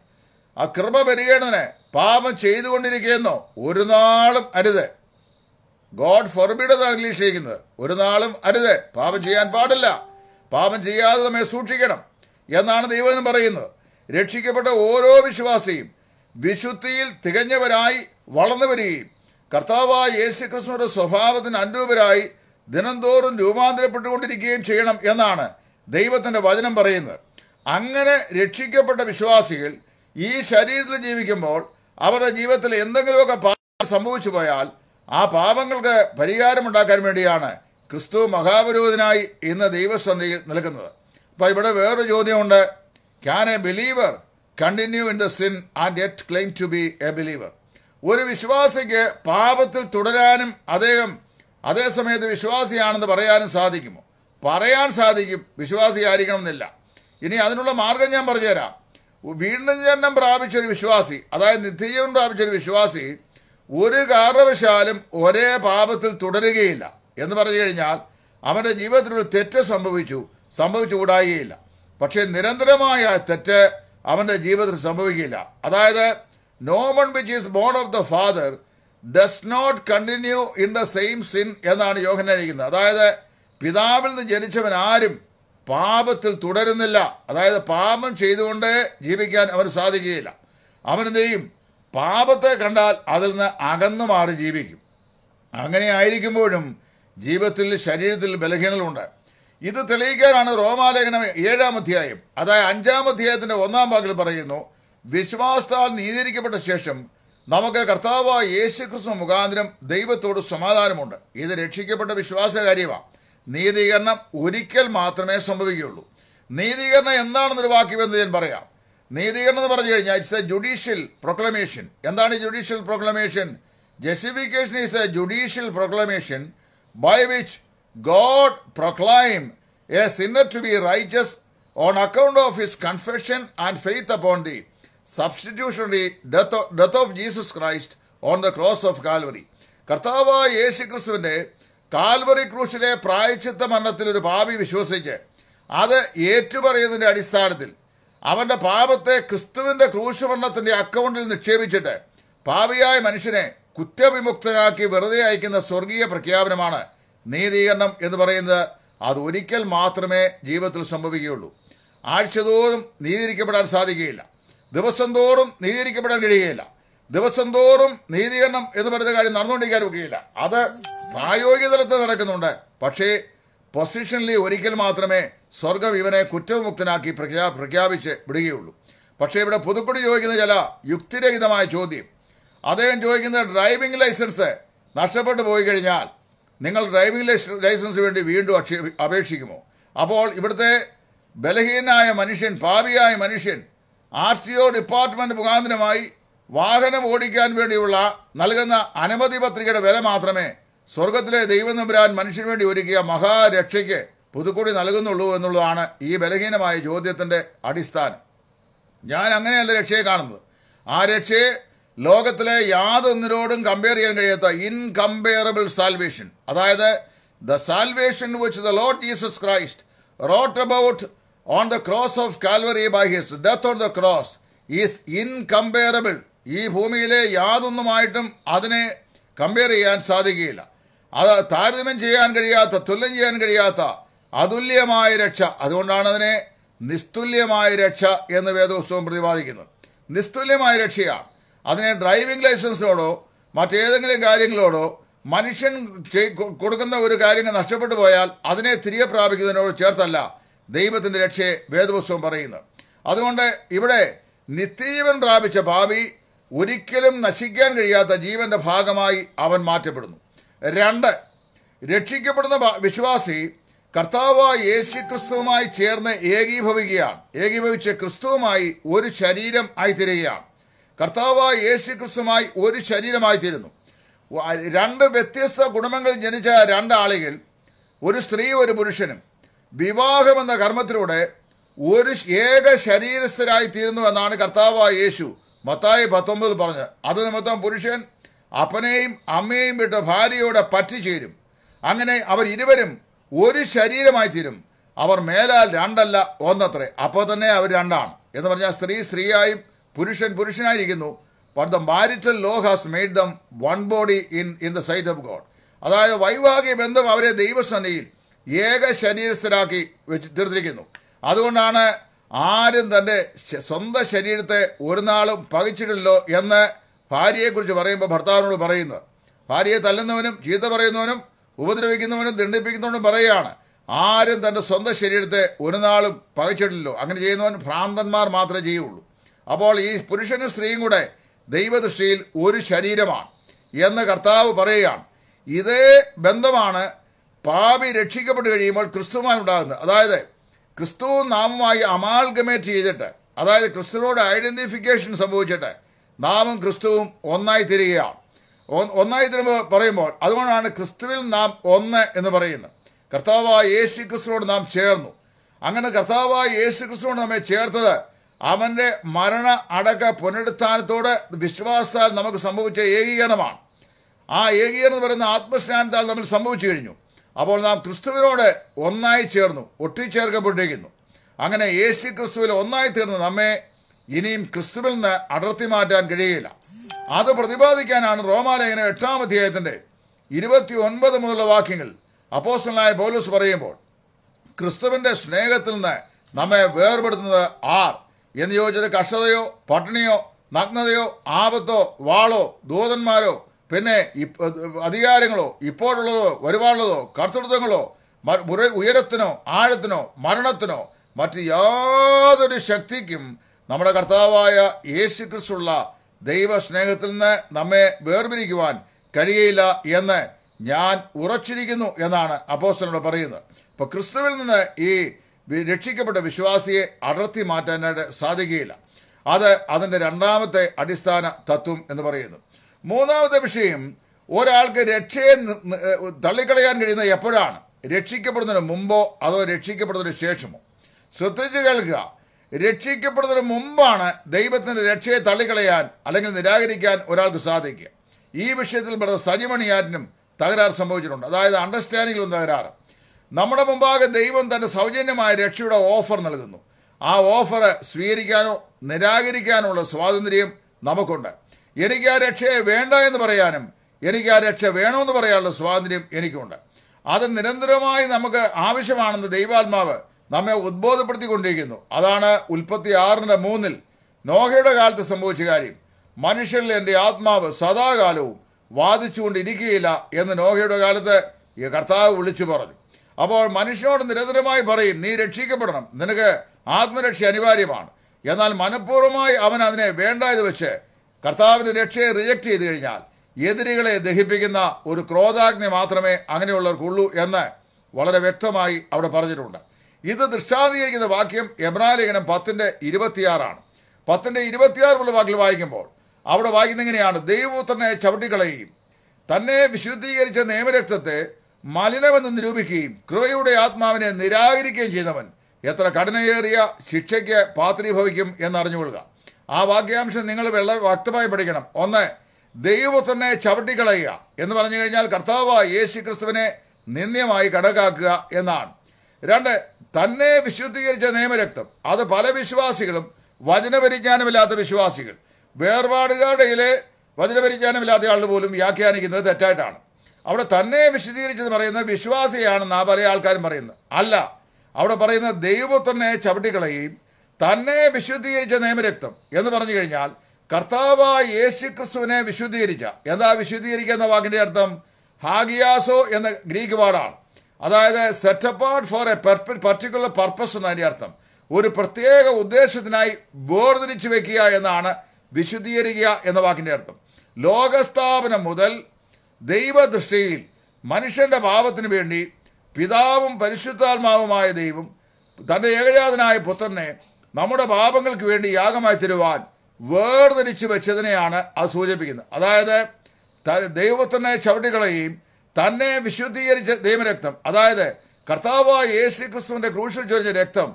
ആ കൃപ പെരുകേണ്ടതിന് പാപം ചെയ്തുകൊണ്ടിരിക്കുന്നോ ഒരു നാളും അരുത് ഗോഡ് ഫോർബിഡെന്നാണ് ഇംഗ്ലീഷ് ചെയ്യുന്നത് ഒരു നാളും അരുത് പാപം ചെയ്യാൻ പാടില്ല പാപം ചെയ്യാതെ നമ്മെ സൂക്ഷിക്കണം എന്നാണ് ദൈവം പറയുന്നത് രക്ഷിക്കപ്പെട്ട ഓരോ വിശ്വാസിയും വിശുദ്ധിയിൽ തികഞ്ഞവരായി വളർന്നു വരികയും കർത്താവായ യേശു ക്രിസ്തുവിൻ്റെ സ്വഭാവത്തിന് അനുരൂപരായി ദിനംതോറും രൂപാന്തരപ്പെട്ടുകൊണ്ടിരിക്കുകയും ചെയ്യണം എന്നാണ് ദൈവത്തിൻ്റെ വചനം പറയുന്നത് അങ്ങനെ രക്ഷിക്കപ്പെട്ട വിശ്വാസികൾ ഈ ശരീരത്തിൽ ജീവിക്കുമ്പോൾ അവരുടെ ജീവിതത്തിൽ എന്തെങ്കിലുമൊക്കെ പാപം സംഭവിച്ചു പോയാൽ ആ പാപങ്ങൾക്ക് പരിഹാരമുണ്ടാക്കാൻ വേണ്ടിയാണ് ക്രിസ്തു മഹാപുരോഹിതനായി ഇന്ന് ദൈവസന്ധിയിൽ നിൽക്കുന്നത് അപ്പോൾ ഇവിടെ വേറൊരു ചോദ്യമുണ്ട് can a believer continue in the sin and yet claim to be a believer ഒരു വിശ്വാസിക്ക് പാപത്തിൽ തുടരാനും അദ്ദേഹം അതേസമയത്ത് വിശ്വാസിയാണെന്ന് പറയാനും സാധിക്കുമോ പറയാൻ സാധിക്കും ആയിരിക്കണം എന്നില്ല ഇനി അതിനുള്ള മാർഗം ഞാൻ പറഞ്ഞുതരാം വീണ്ടും ജന്മം പ്രാപിച്ചൊരു വിശ്വാസി അതായത് നിത്യജീവൻ പ്രാപിച്ചൊരു വിശ്വാസി ഒരു കാരണവശാലും ഒരേ പാപത്തിൽ തുടരുകയില്ല എന്ന് പറഞ്ഞു കഴിഞ്ഞാൽ അവൻ്റെ ജീവിതത്തിലൊരു തെറ്റ് സംഭവിച്ചു സംഭവിച്ചുകൂടായികയില്ല പക്ഷേ നിരന്തരമായ തെറ്റ് അവൻ്റെ ജീവിതത്തിൽ സംഭവിക്കില്ല അതായത് no one which is born of the father does not continue in the same sin എന്നാണ് യോഹൻ അഴിക്കുന്നത് അതായത് പിതാവിൽ നിന്ന് ജനിച്ചവൻ ആരും പാപത്തിൽ തുടരുന്നില്ല അതായത് പാപം ചെയ്തുകൊണ്ട് ജീവിക്കാൻ അവന് സാധിക്കുകയില്ല ചെയ്യും പാപത്തെ കണ്ടാൽ അതിൽ നിന്ന് അകന്നു മാറി ജീവിക്കും അങ്ങനെ ആയിരിക്കുമ്പോഴും ജീവിതത്തിൽ ശരീരത്തിൽ ബലഹീനതകളുണ്ട് ഇത് തെളിയിക്കാനാണ് റോമാലേഖനം ഏഴാം അധ്യായം അതായത് അഞ്ചാം അധ്യായത്തിൻ്റെ ഒന്നാം ഭാഗത്തിൽ പറയുന്നു വിശ്വാസത്താൽ നീതീകരിക്കപ്പെട്ട ശേഷം നമുക്ക് കർത്താവായ യേശു ക്രിസ്തു മുഖാന്തരം ദൈവത്തോട് സമാധാനമുണ്ട് ഇത് രക്ഷിക്കപ്പെട്ട വിശ്വാസകാര്യമാണ് നീതീകരണം ഒരിക്കൽ മാത്രമേ സംഭവിക്കുകയുള്ളൂ നീതീകരണം എന്താണെന്നൊരു വാക്യമെന്ന് ഞാൻ പറയാം നീതീകരണം എന്ന് പറഞ്ഞു കഴിഞ്ഞാൽ ഇറ്റ്സ് എ ജുഡീഷ്യൽ പ്രൊക്ലമേഷൻ എന്താണ് judicial proclamation justification is a judicial proclamation by which God proclaim a sinner to be righteous on account of his confession and faith upon the substitutionary death death of Jesus Christ on the cross of Calvary കർത്താവായ യേശു ക്രിസ്തുവിൻ്റെ Calvary ക്രൂശിലെ പ്രായച്ചിത്ത മരണത്തിൽ ഒരു പാപി വിശ്വസിച്ച് അത് ഏറ്റുപറയുന്നതിൻ്റെ അടിസ്ഥാനത്തിൽ അവൻ്റെ പാപത്തെ ക്രിസ്തുവിൻ്റെ ക്രൂശുമരണത്തിൻ്റെ അക്കൗണ്ടിൽ നിക്ഷേപിച്ചിട്ട് പാപിയായ മനുഷ്യനെ കുറ്റവിമുക്തനാക്കി വെറുതെ അയക്കുന്ന സ്വർഗീയ പ്രഖ്യാപനമാണ് നീതീകരണം എന്ന് പറയുന്നത് അത് ഒരിക്കൽ മാത്രമേ ജീവിതത്തിൽ സംഭവിക്കുകയുള്ളൂ ആഴ്ചതോറും നീതിരിക്കപ്പെടാൻ സാധിക്കുകയില്ല ദിവസം തോറും നീതീകരിക്കപ്പെടാൻ കഴിയുകയില്ല ദിവസം തോറും നീതീകരണം എന്ന് പറയുന്ന കാര്യം നടന്നുകൊണ്ടിരിക്കാൻ അത് പ്രായോഗിക തലത്തിൽ നടക്കുന്നുണ്ട് പക്ഷേ പൊസിഷനിൽ ഒരിക്കൽ മാത്രമേ സ്വർഗം ഇവനെ കുറ്റവിമുക്തനാക്കി പ്രഖ്യാ പ്രഖ്യാപിച്ച് വിടുകയുള്ളൂ പക്ഷേ ഇവിടെ പുതുക്കുടി ചോദിക്കുന്ന ചില യുക്തിരഹിതമായ ചോദ്യം അദ്ദേഹം ചോദിക്കുന്ന ഡ്രൈവിംഗ് ലൈസൻസ് നഷ്ടപ്പെട്ടു പോയി കഴിഞ്ഞാൽ നിങ്ങൾ ഡ്രൈവിംഗ് ലൈസൻസ് വേണ്ടി വീണ്ടും അപേക്ഷിക്കുമോ അപ്പോൾ ഇവിടുത്തെ ബലഹീനായ മനുഷ്യൻ പാപിയായ മനുഷ്യൻ ആർ ടി ഒ ഡിപ്പാർട്ട്മെൻറ്റ് മുഖാന്തരമായി വാഹനം ഓടിക്കാൻ വേണ്ടിയുള്ള നൽകുന്ന അനുമതി പത്രികയുടെ വില മാത്രമേ സ്വർഗത്തിലെ ദൈവനമ്പുരാൻ മനുഷ്യന് വേണ്ടി ഒരുക്കിയ മഹാരക്ഷയ്ക്ക് പുതുക്കൂടി നൽകുന്നുള്ളൂ എന്നുള്ളതാണ് ഈ ബലഹീനമായ ചോദ്യത്തിൻ്റെ അടിസ്ഥാനം ഞാൻ അങ്ങനെയല്ല രക്ഷയെ കാണുന്നത് ആ രക്ഷയെ ലോകത്തിലെ യാതൊന്നിനോടും കമ്പയർ ചെയ്യാൻ കഴിയാത്ത ഇൻകമ്പയറബിൾ സാൽവേഷൻ അതായത് the salvation which the Lord Jesus Christ wrought about on the cross of Calvary by his death on the cross is incomparable ഈ ഭൂമിയിലെ യാതൊന്നുമായിട്ടും അതിനെ കമ്പയർ ചെയ്യാൻ സാധിക്കുകയില്ല അത് താരതമ്യം ചെയ്യാൻ കഴിയാത്ത തുല്യം ചെയ്യാൻ കഴിയാത്ത അതുല്യമായ രക്ഷ അതുകൊണ്ടാണ് അതിനെ നിസ്തുല്യമായ രക്ഷ എന്ന് വേദോത്സവം പ്രതിപാദിക്കുന്നത് നിസ്തുല്യമായ രക്ഷയാണ് അതിനെ ഡ്രൈവിംഗ് ലൈസൻസിനോടോ മറ്റേതെങ്കിലും കാര്യങ്ങളോടോ മനുഷ്യൻ കൊടുക്കുന്ന ഒരു കാര്യങ്ങൾ നഷ്ടപ്പെട്ടു പോയാൽ അതിനെ തിരികെ പ്രാപിക്കുന്നതിനോട് ചേർത്തല്ല ദൈവത്തിൻ്റെ രക്ഷയെ വേദപുസ്തകം പറയുന്നത് അതുകൊണ്ട് ഇവിടെ നിത്യജീവൻ പ്രാപിച്ച ഭാവി ഒരിക്കലും നശിക്കാൻ കഴിയാത്ത ജീവന്റെ ഭാഗമായി അവൻ മാറ്റപ്പെടുന്നു രണ്ട് രക്ഷിക്കപ്പെടുന്ന വിശ്വാസി കർത്താവായ യേശു ക്രിസ്തുവുമായി ചേർന്ന് ഏകീഭവിക്കുകയാണ് ഏകീഭവിച്ച് ക്രിസ്തുവുമായി ഒരു ശരീരം ആയിത്തീരുകയാണ് കർത്താവായ യേശു ക്രിസ്തുവുമായി ഒരു ശരീരമായിത്തീരുന്നു രണ്ട് വ്യത്യസ്ത കുടുംബങ്ങളിൽ ജനിച്ച രണ്ടാളികൾ ഒരു സ്ത്രീ ഒരു പുരുഷനും വിവാഹം എന്ന കർമ്മത്തിലൂടെ ഒരു ഏക ശരീരസ്ഥരായി തീരുന്നു എന്നാണ് കർത്താവായ യേശു മത്തായി പത്തൊമ്പത് പറഞ്ഞത് അത് നിമിത്തം പുരുഷൻ അപ്പനെയും അമ്മയെയും വിട്ട് ഭാര്യയോടെ പറ്റിച്ചേരും അങ്ങനെ അവർ ഇരുവരും ഒരു ശരീരമായി തീരും അവർ മേലാൽ രണ്ടല്ല ഒന്നത്രേ അപ്പോൾ തന്നെ അവർ രണ്ടാണ് എന്ന് പറഞ്ഞാൽ സ്ത്രീ സ്ത്രീയായും പുരുഷൻ പുരുഷനായിരിക്കുന്നു but the marital law has made them one body in in the sight of God അതായത് വൈവാഹിക ബന്ധം അവരെ ദൈവസന്നിധിയിൽ ഏക ശരീരസ്ഥരാക്കി വെച്ച് തീർത്തിരിക്കുന്നു അതുകൊണ്ടാണ് ആരും തൻ്റെ സ്വന്തം ശരീരത്തെ ഒരു നാളും പകച്ചിട്ടില്ലോ എന്ന് ഭാര്യയെക്കുറിച്ച് പറയുമ്പോൾ ഭർത്താവിനോട് പറയുന്നത് ഭാര്യയെ തല്ലുന്നവനും ചീത്ത പറയുന്നവനും ഉപദ്രവിക്കുന്നവനും ദണ്ഡിപ്പിക്കുന്നവനും പറയുകയാണ് ആരും തൻ്റെ സ്വന്തം ശരീരത്തെ ഒരു നാളും പകച്ചിട്ടില്ലോ അങ്ങനെ ചെയ്യുന്നവൻ ഭ്രാന്തന്മാർ മാത്രമേ ചെയ്യുള്ളൂ അപ്പോൾ ഈ പുരുഷനും സ്ത്രീയും കൂടെ ദൈവദൃഷ്ടിയിൽ ഒരു ശരീരമാണ് എന്ന് കർത്താവ് പറയുകയാണ് ഇതേ ബന്ധമാണ് പാപി രക്ഷിക്കപ്പെട്ട് കഴിയുമ്പോൾ ക്രിസ്തുവാൻ ഉണ്ടാകുന്നത് അതായത് ക്രിസ്തു നാമമായി അമാൽഗമേറ്റ് ചെയ്തിട്ട് അതായത് ക്രിസ്തുവിനോട് ഐഡൻറ്റിഫിക്കേഷൻ സംഭവിച്ചിട്ട് നാമും ക്രിസ്തുവും ഒന്നായി തീരുകയാണ് ഒന്നായി തരുമ്പോൾ പറയുമ്പോൾ അതുകൊണ്ടാണ് ക്രിസ്തുവിൽ നാം ഒന്ന് എന്ന് പറയുന്നത് കർത്താവായ യേശു ക്രിസ്തുവോട് നാം ചേർന്നു അങ്ങനെ കർത്താവായ യേശു ക്രിസ്തുവോട് നമ്മെ ചേർത്തത് അവൻ്റെ മരണ അടക്ക പുനരുത്ഥാനത്തോടെ വിശ്വാസത്താൽ നമുക്ക് സംഭവിച്ച ഏകീകരണമാണ് ആ ഏകീകരണം എന്ന് പറയുന്ന ആത്മസ്നാനത്താൽ നമ്മൾ സംഭവിച്ചു കഴിഞ്ഞു അപ്പോൾ നാം ക്രിസ്തുവിനോട് ഒന്നായി ചേർന്നു ഒട്ടിച്ചേർക്കപ്പെട്ടിരിക്കുന്നു അങ്ങനെ യേശു ക്രിസ്തുവിൽ ഒന്നായി തീർന്നു നമ്മെ ഇനിയും ക്രിസ്തുവിൽ നിന്ന് അടർത്തി മാറ്റാൻ കഴിയില്ല അത് പ്രതിപാദിക്കാനാണ് റോമാലേഖനം എട്ടാം അധ്യായത്തിൻ്റെ ഇരുപത്തി ഒൻപത് മുതലുള്ള വാക്യങ്ങൾ അപ്പോസ്റ്റലായ പോലീസ് പറയുമ്പോൾ ക്രിസ്തുവിൻ്റെ സ്നേഹത്തിൽ നിന്ന് നമ്മെ വേർപെടുത്തുന്നത് ആർ എന്ന് ചോദിച്ചത് കഷ്ടതയോ പട്ടിണിയോ നഗ്നതയോ ആപത്തോ വാളോ ദൂതന്മാരോ പിന്നെ അധികാരങ്ങളോ ഇപ്പോഴുള്ളതോ വരുവാനുള്ളതോ കർത്തൃത്വങ്ങളോ ഉയരത്തിനോ ആഴത്തിനോ മരണത്തിനോ മറ്റ് യാതൊരു ശക്തിക്കും നമ്മുടെ കർത്താവായ യേശു ക്രിസ്തുള്ള ദൈവസ്നേഹത്തിൽ നിന്ന് നമ്മെ വേർപിരിക്കുവാൻ കഴിയയില്ല എന്ന് ഞാൻ ഉറച്ചിരിക്കുന്നു എന്നാണ് അപ്പോസ്റ്റനോട് പറയുന്നത് അപ്പോൾ ക്രിസ്തുവിൽ നിന്ന് ഈ രക്ഷിക്കപ്പെട്ട വിശ്വാസിയെ അടർത്തി മാറ്റാനായിട്ട് സാധിക്കുകയില്ല അത് അതിൻ്റെ രണ്ടാമത്തെ അടിസ്ഥാന തത്വം എന്ന് പറയുന്നു മൂന്നാമത്തെ വിഷയം ഒരാൾക്ക് രക്ഷയെ തള്ളിക്കളയാൻ കഴിയുന്നത് എപ്പോഴാണ് രക്ഷിക്കപ്പെടുന്നതിന് മുമ്പോ അതോ രക്ഷിക്കപ്പെടുന്നതിന് ശേഷമോ ശ്രദ്ധിച്ചു കേൾക്കുക രക്ഷിക്കപ്പെടുന്നതിന് മുമ്പാണ് ദൈവത്തിൻ്റെ രക്ഷയെ തള്ളിക്കളയാൻ അല്ലെങ്കിൽ നിരാകരിക്കാൻ ഒരാൾക്ക് സാധിക്കുക ഈ വിഷയത്തിൽ പറഞ്ഞ സജിമണിയാറ്റിനും തകരാറ് സംഭവിച്ചിട്ടുണ്ട് അതായത് അണ്ടർസ്റ്റാൻഡിങ്ങിലും തകരാറ് നമ്മുടെ മുമ്പാകെ ദൈവം തൻ്റെ സൗജന്യമായ രക്ഷയുടെ ഓഫർ നൽകുന്നു ആ ഓഫർ സ്വീകരിക്കാനോ നിരാകരിക്കാനോ ഉള്ള സ്വാതന്ത്ര്യം നമുക്കുണ്ട് എനിക്ക് ആ രക്ഷയെ വേണ്ട എന്ന് പറയാനും എനിക്ക് ആ രക്ഷ വേണമെന്ന് പറയാനുള്ള സ്വാതന്ത്ര്യം എനിക്കുണ്ട് അത് നിരന്തരമായി നമുക്ക് ആവശ്യമാണെന്ന് ദൈവാത്മാവ് നമ്മെ ഉദ്ബോധപ്പെടുത്തിക്കൊണ്ടിരിക്കുന്നു അതാണ് ഉൽപ്പത്തി ആറിൻ്റെ മൂന്നിൽ നോഹയുടെ കാലത്ത് സംഭവിച്ച കാര്യം മനുഷ്യരിൽ എൻ്റെ ആത്മാവ് സദാകാലവും വാദിച്ചുകൊണ്ടിരിക്കുകയില്ല എന്ന് നോഹയുടെ കാലത്ത് ഈ കർത്താവ് വിളിച്ചു പറഞ്ഞു അപ്പോൾ മനുഷ്യനോട് നിരന്തരമായി പറയും നീ രക്ഷിക്കപ്പെടണം നിനക്ക് ആത്മരക്ഷ അനിവാര്യമാണ് എന്നാൽ മനഃപൂർവ്വമായി അവൻ അതിനെ വേണ്ടായത് വെച്ച് കർത്താവിൻ്റെ രക്ഷയെ റിജക്റ്റ് ചെയ്തു കഴിഞ്ഞാൽ എതിരികളെ ദഹിപ്പിക്കുന്ന ഒരു ക്രോധാഗ്നി മാത്രമേ അങ്ങനെയുള്ളവർക്കുള്ളൂ എന്ന് വളരെ വ്യക്തമായി അവിടെ പറഞ്ഞിട്ടുണ്ട് ഇത് ദൃഷ്ടാന്തീകരിക്കുന്ന വാക്യം യമുനാലേഖനം പത്തിൻ്റെ ഇരുപത്തിയാറാണ് പത്തിൻ്റെ ഇരുപത്തിയാറുമുള്ള വാക്കിൽ വായിക്കുമ്പോൾ അവിടെ വായിക്കുന്നിങ്ങനെയാണ് എങ്ങനെയാണ് ദൈവപുത്രനെ ചവിട്ടിക്കളയുകയും തന്നെ വിശുദ്ധീകരിച്ച നിയമരക്തത്തെ മലിനമെന്ന് നിരൂപിക്കുകയും കൃപയുടെ ആത്മാവിനെ നിരാകരിക്കുകയും ചെയ്യുന്നവൻ എത്ര കഠിനയേറിയ ശിക്ഷയ്ക്ക് പാത്രീഭവിക്കും എന്നറിഞ്ഞുകൊള്ളുക ആ വാക്യാംശം നിങ്ങൾ വെള്ള വ്യക്തമായി പഠിക്കണം ഒന്ന് ദൈവത്തിനെ ചവിട്ടിക്കളയുക എന്ന് പറഞ്ഞു കഴിഞ്ഞാൽ കർത്താവ് യേശു ക്രിസ്തുവിനെ നിന്ദ്യമായി കണക്കാക്കുക എന്നാണ് രണ്ട് തന്നെ വിശുദ്ധീകരിച്ച നിയമരക്തം അത് പല വിശ്വാസികളും വചനപരിജ്ഞാനമില്ലാത്ത വിശ്വാസികൾ വേർപാടുകാരുടെയിലെ വചനപരിജ്ഞാനമില്ലാത്ത ആളുകൾ പോലും വ്യാഖ്യാനിക്കുന്നത് തെറ്റായിട്ടാണ് അവിടെ തന്നെ വിശദീകരിച്ചെന്ന് പറയുന്നത് വിശ്വാസിയാണെന്നാണ് പല ആൾക്കാരും പറയുന്നത് അല്ല അവിടെ പറയുന്ന ദൈവത്തിനെ ചവിട്ടിക്കളയുകയും തന്നെ വിശുദ്ധീകരിച്ച നിയമരക്തം എന്ന് പറഞ്ഞു കഴിഞ്ഞാൽ കർത്താവായ യേശു ക്രിസ്തുവിനെ വിശുദ്ധീകരിച്ച എന്താ വിശുദ്ധീകരിക്കുക എന്ന വാക്കിൻ്റെ അർത്ഥം ഹാഗിയാസോ എന്ന ഗ്രീക്ക് വാർഡാണ് അതായത് set apart for a particular purpose എന്നതിൻ്റെ അർത്ഥം ഒരു പ്രത്യേക ഉദ്ദേശത്തിനായി വേർതിരിച്ചു വെക്കുക എന്നാണ് വിശുദ്ധീകരിക്കുക എന്ന വാക്കിൻ്റെ അർത്ഥം ലോകസ്ഥാപനം മുതൽ ദൈവദൃഷ്ടിയിൽ മനുഷ്യൻ്റെ ഭാവത്തിന് വേണ്ടി പിതാവും പരിശുദ്ധാത്മാവുമായ ദൈവം തൻ്റെ ഏകജാതനായ പുത്രനെ നമ്മുടെ പാപങ്ങൾക്ക് വേണ്ടി യാഗമായി തരുവാൻ വേർതിരിച്ച് വെച്ചതിനെയാണ് അത് സൂചിപ്പിക്കുന്നത് അതായത് ദൈവത്തിനെ ചവിട്ടികളെയും തന്നെ വിശുദ്ധീകരിച്ച ദൈവരക്തം അതായത് കർത്താവായ യേശു ക്രിസ്തുവിൻ്റെ ക്രൂശിൽ ചൊരിഞ്ഞ രക്തം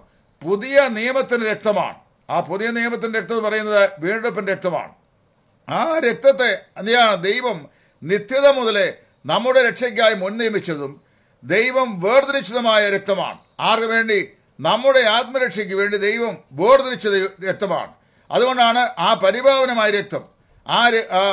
പുതിയ നിയമത്തിൻ്റെ രക്തമാണ് ആ പുതിയ നിയമത്തിൻ്റെ രക്തം എന്ന് പറയുന്നത് വീണ്ടെടുപ്പിൻ്റെ രക്തമാണ് ആ രക്തത്തെ എന്താണ് ദൈവം നിത്യത മുതലേ നമ്മുടെ രക്ഷയ്ക്കായി മുൻ നിയമിച്ചതും ദൈവം വേർതിരിച്ചതുമായ രക്തമാണ് ആർക്കു വേണ്ടി നമ്മുടെ ആത്മരക്ഷയ്ക്ക് വേണ്ടി ദൈവം വേർതിരിച്ചത് രക്തമാണ് അതുകൊണ്ടാണ് ആ പരിഭാവനമായ രക്തം ആ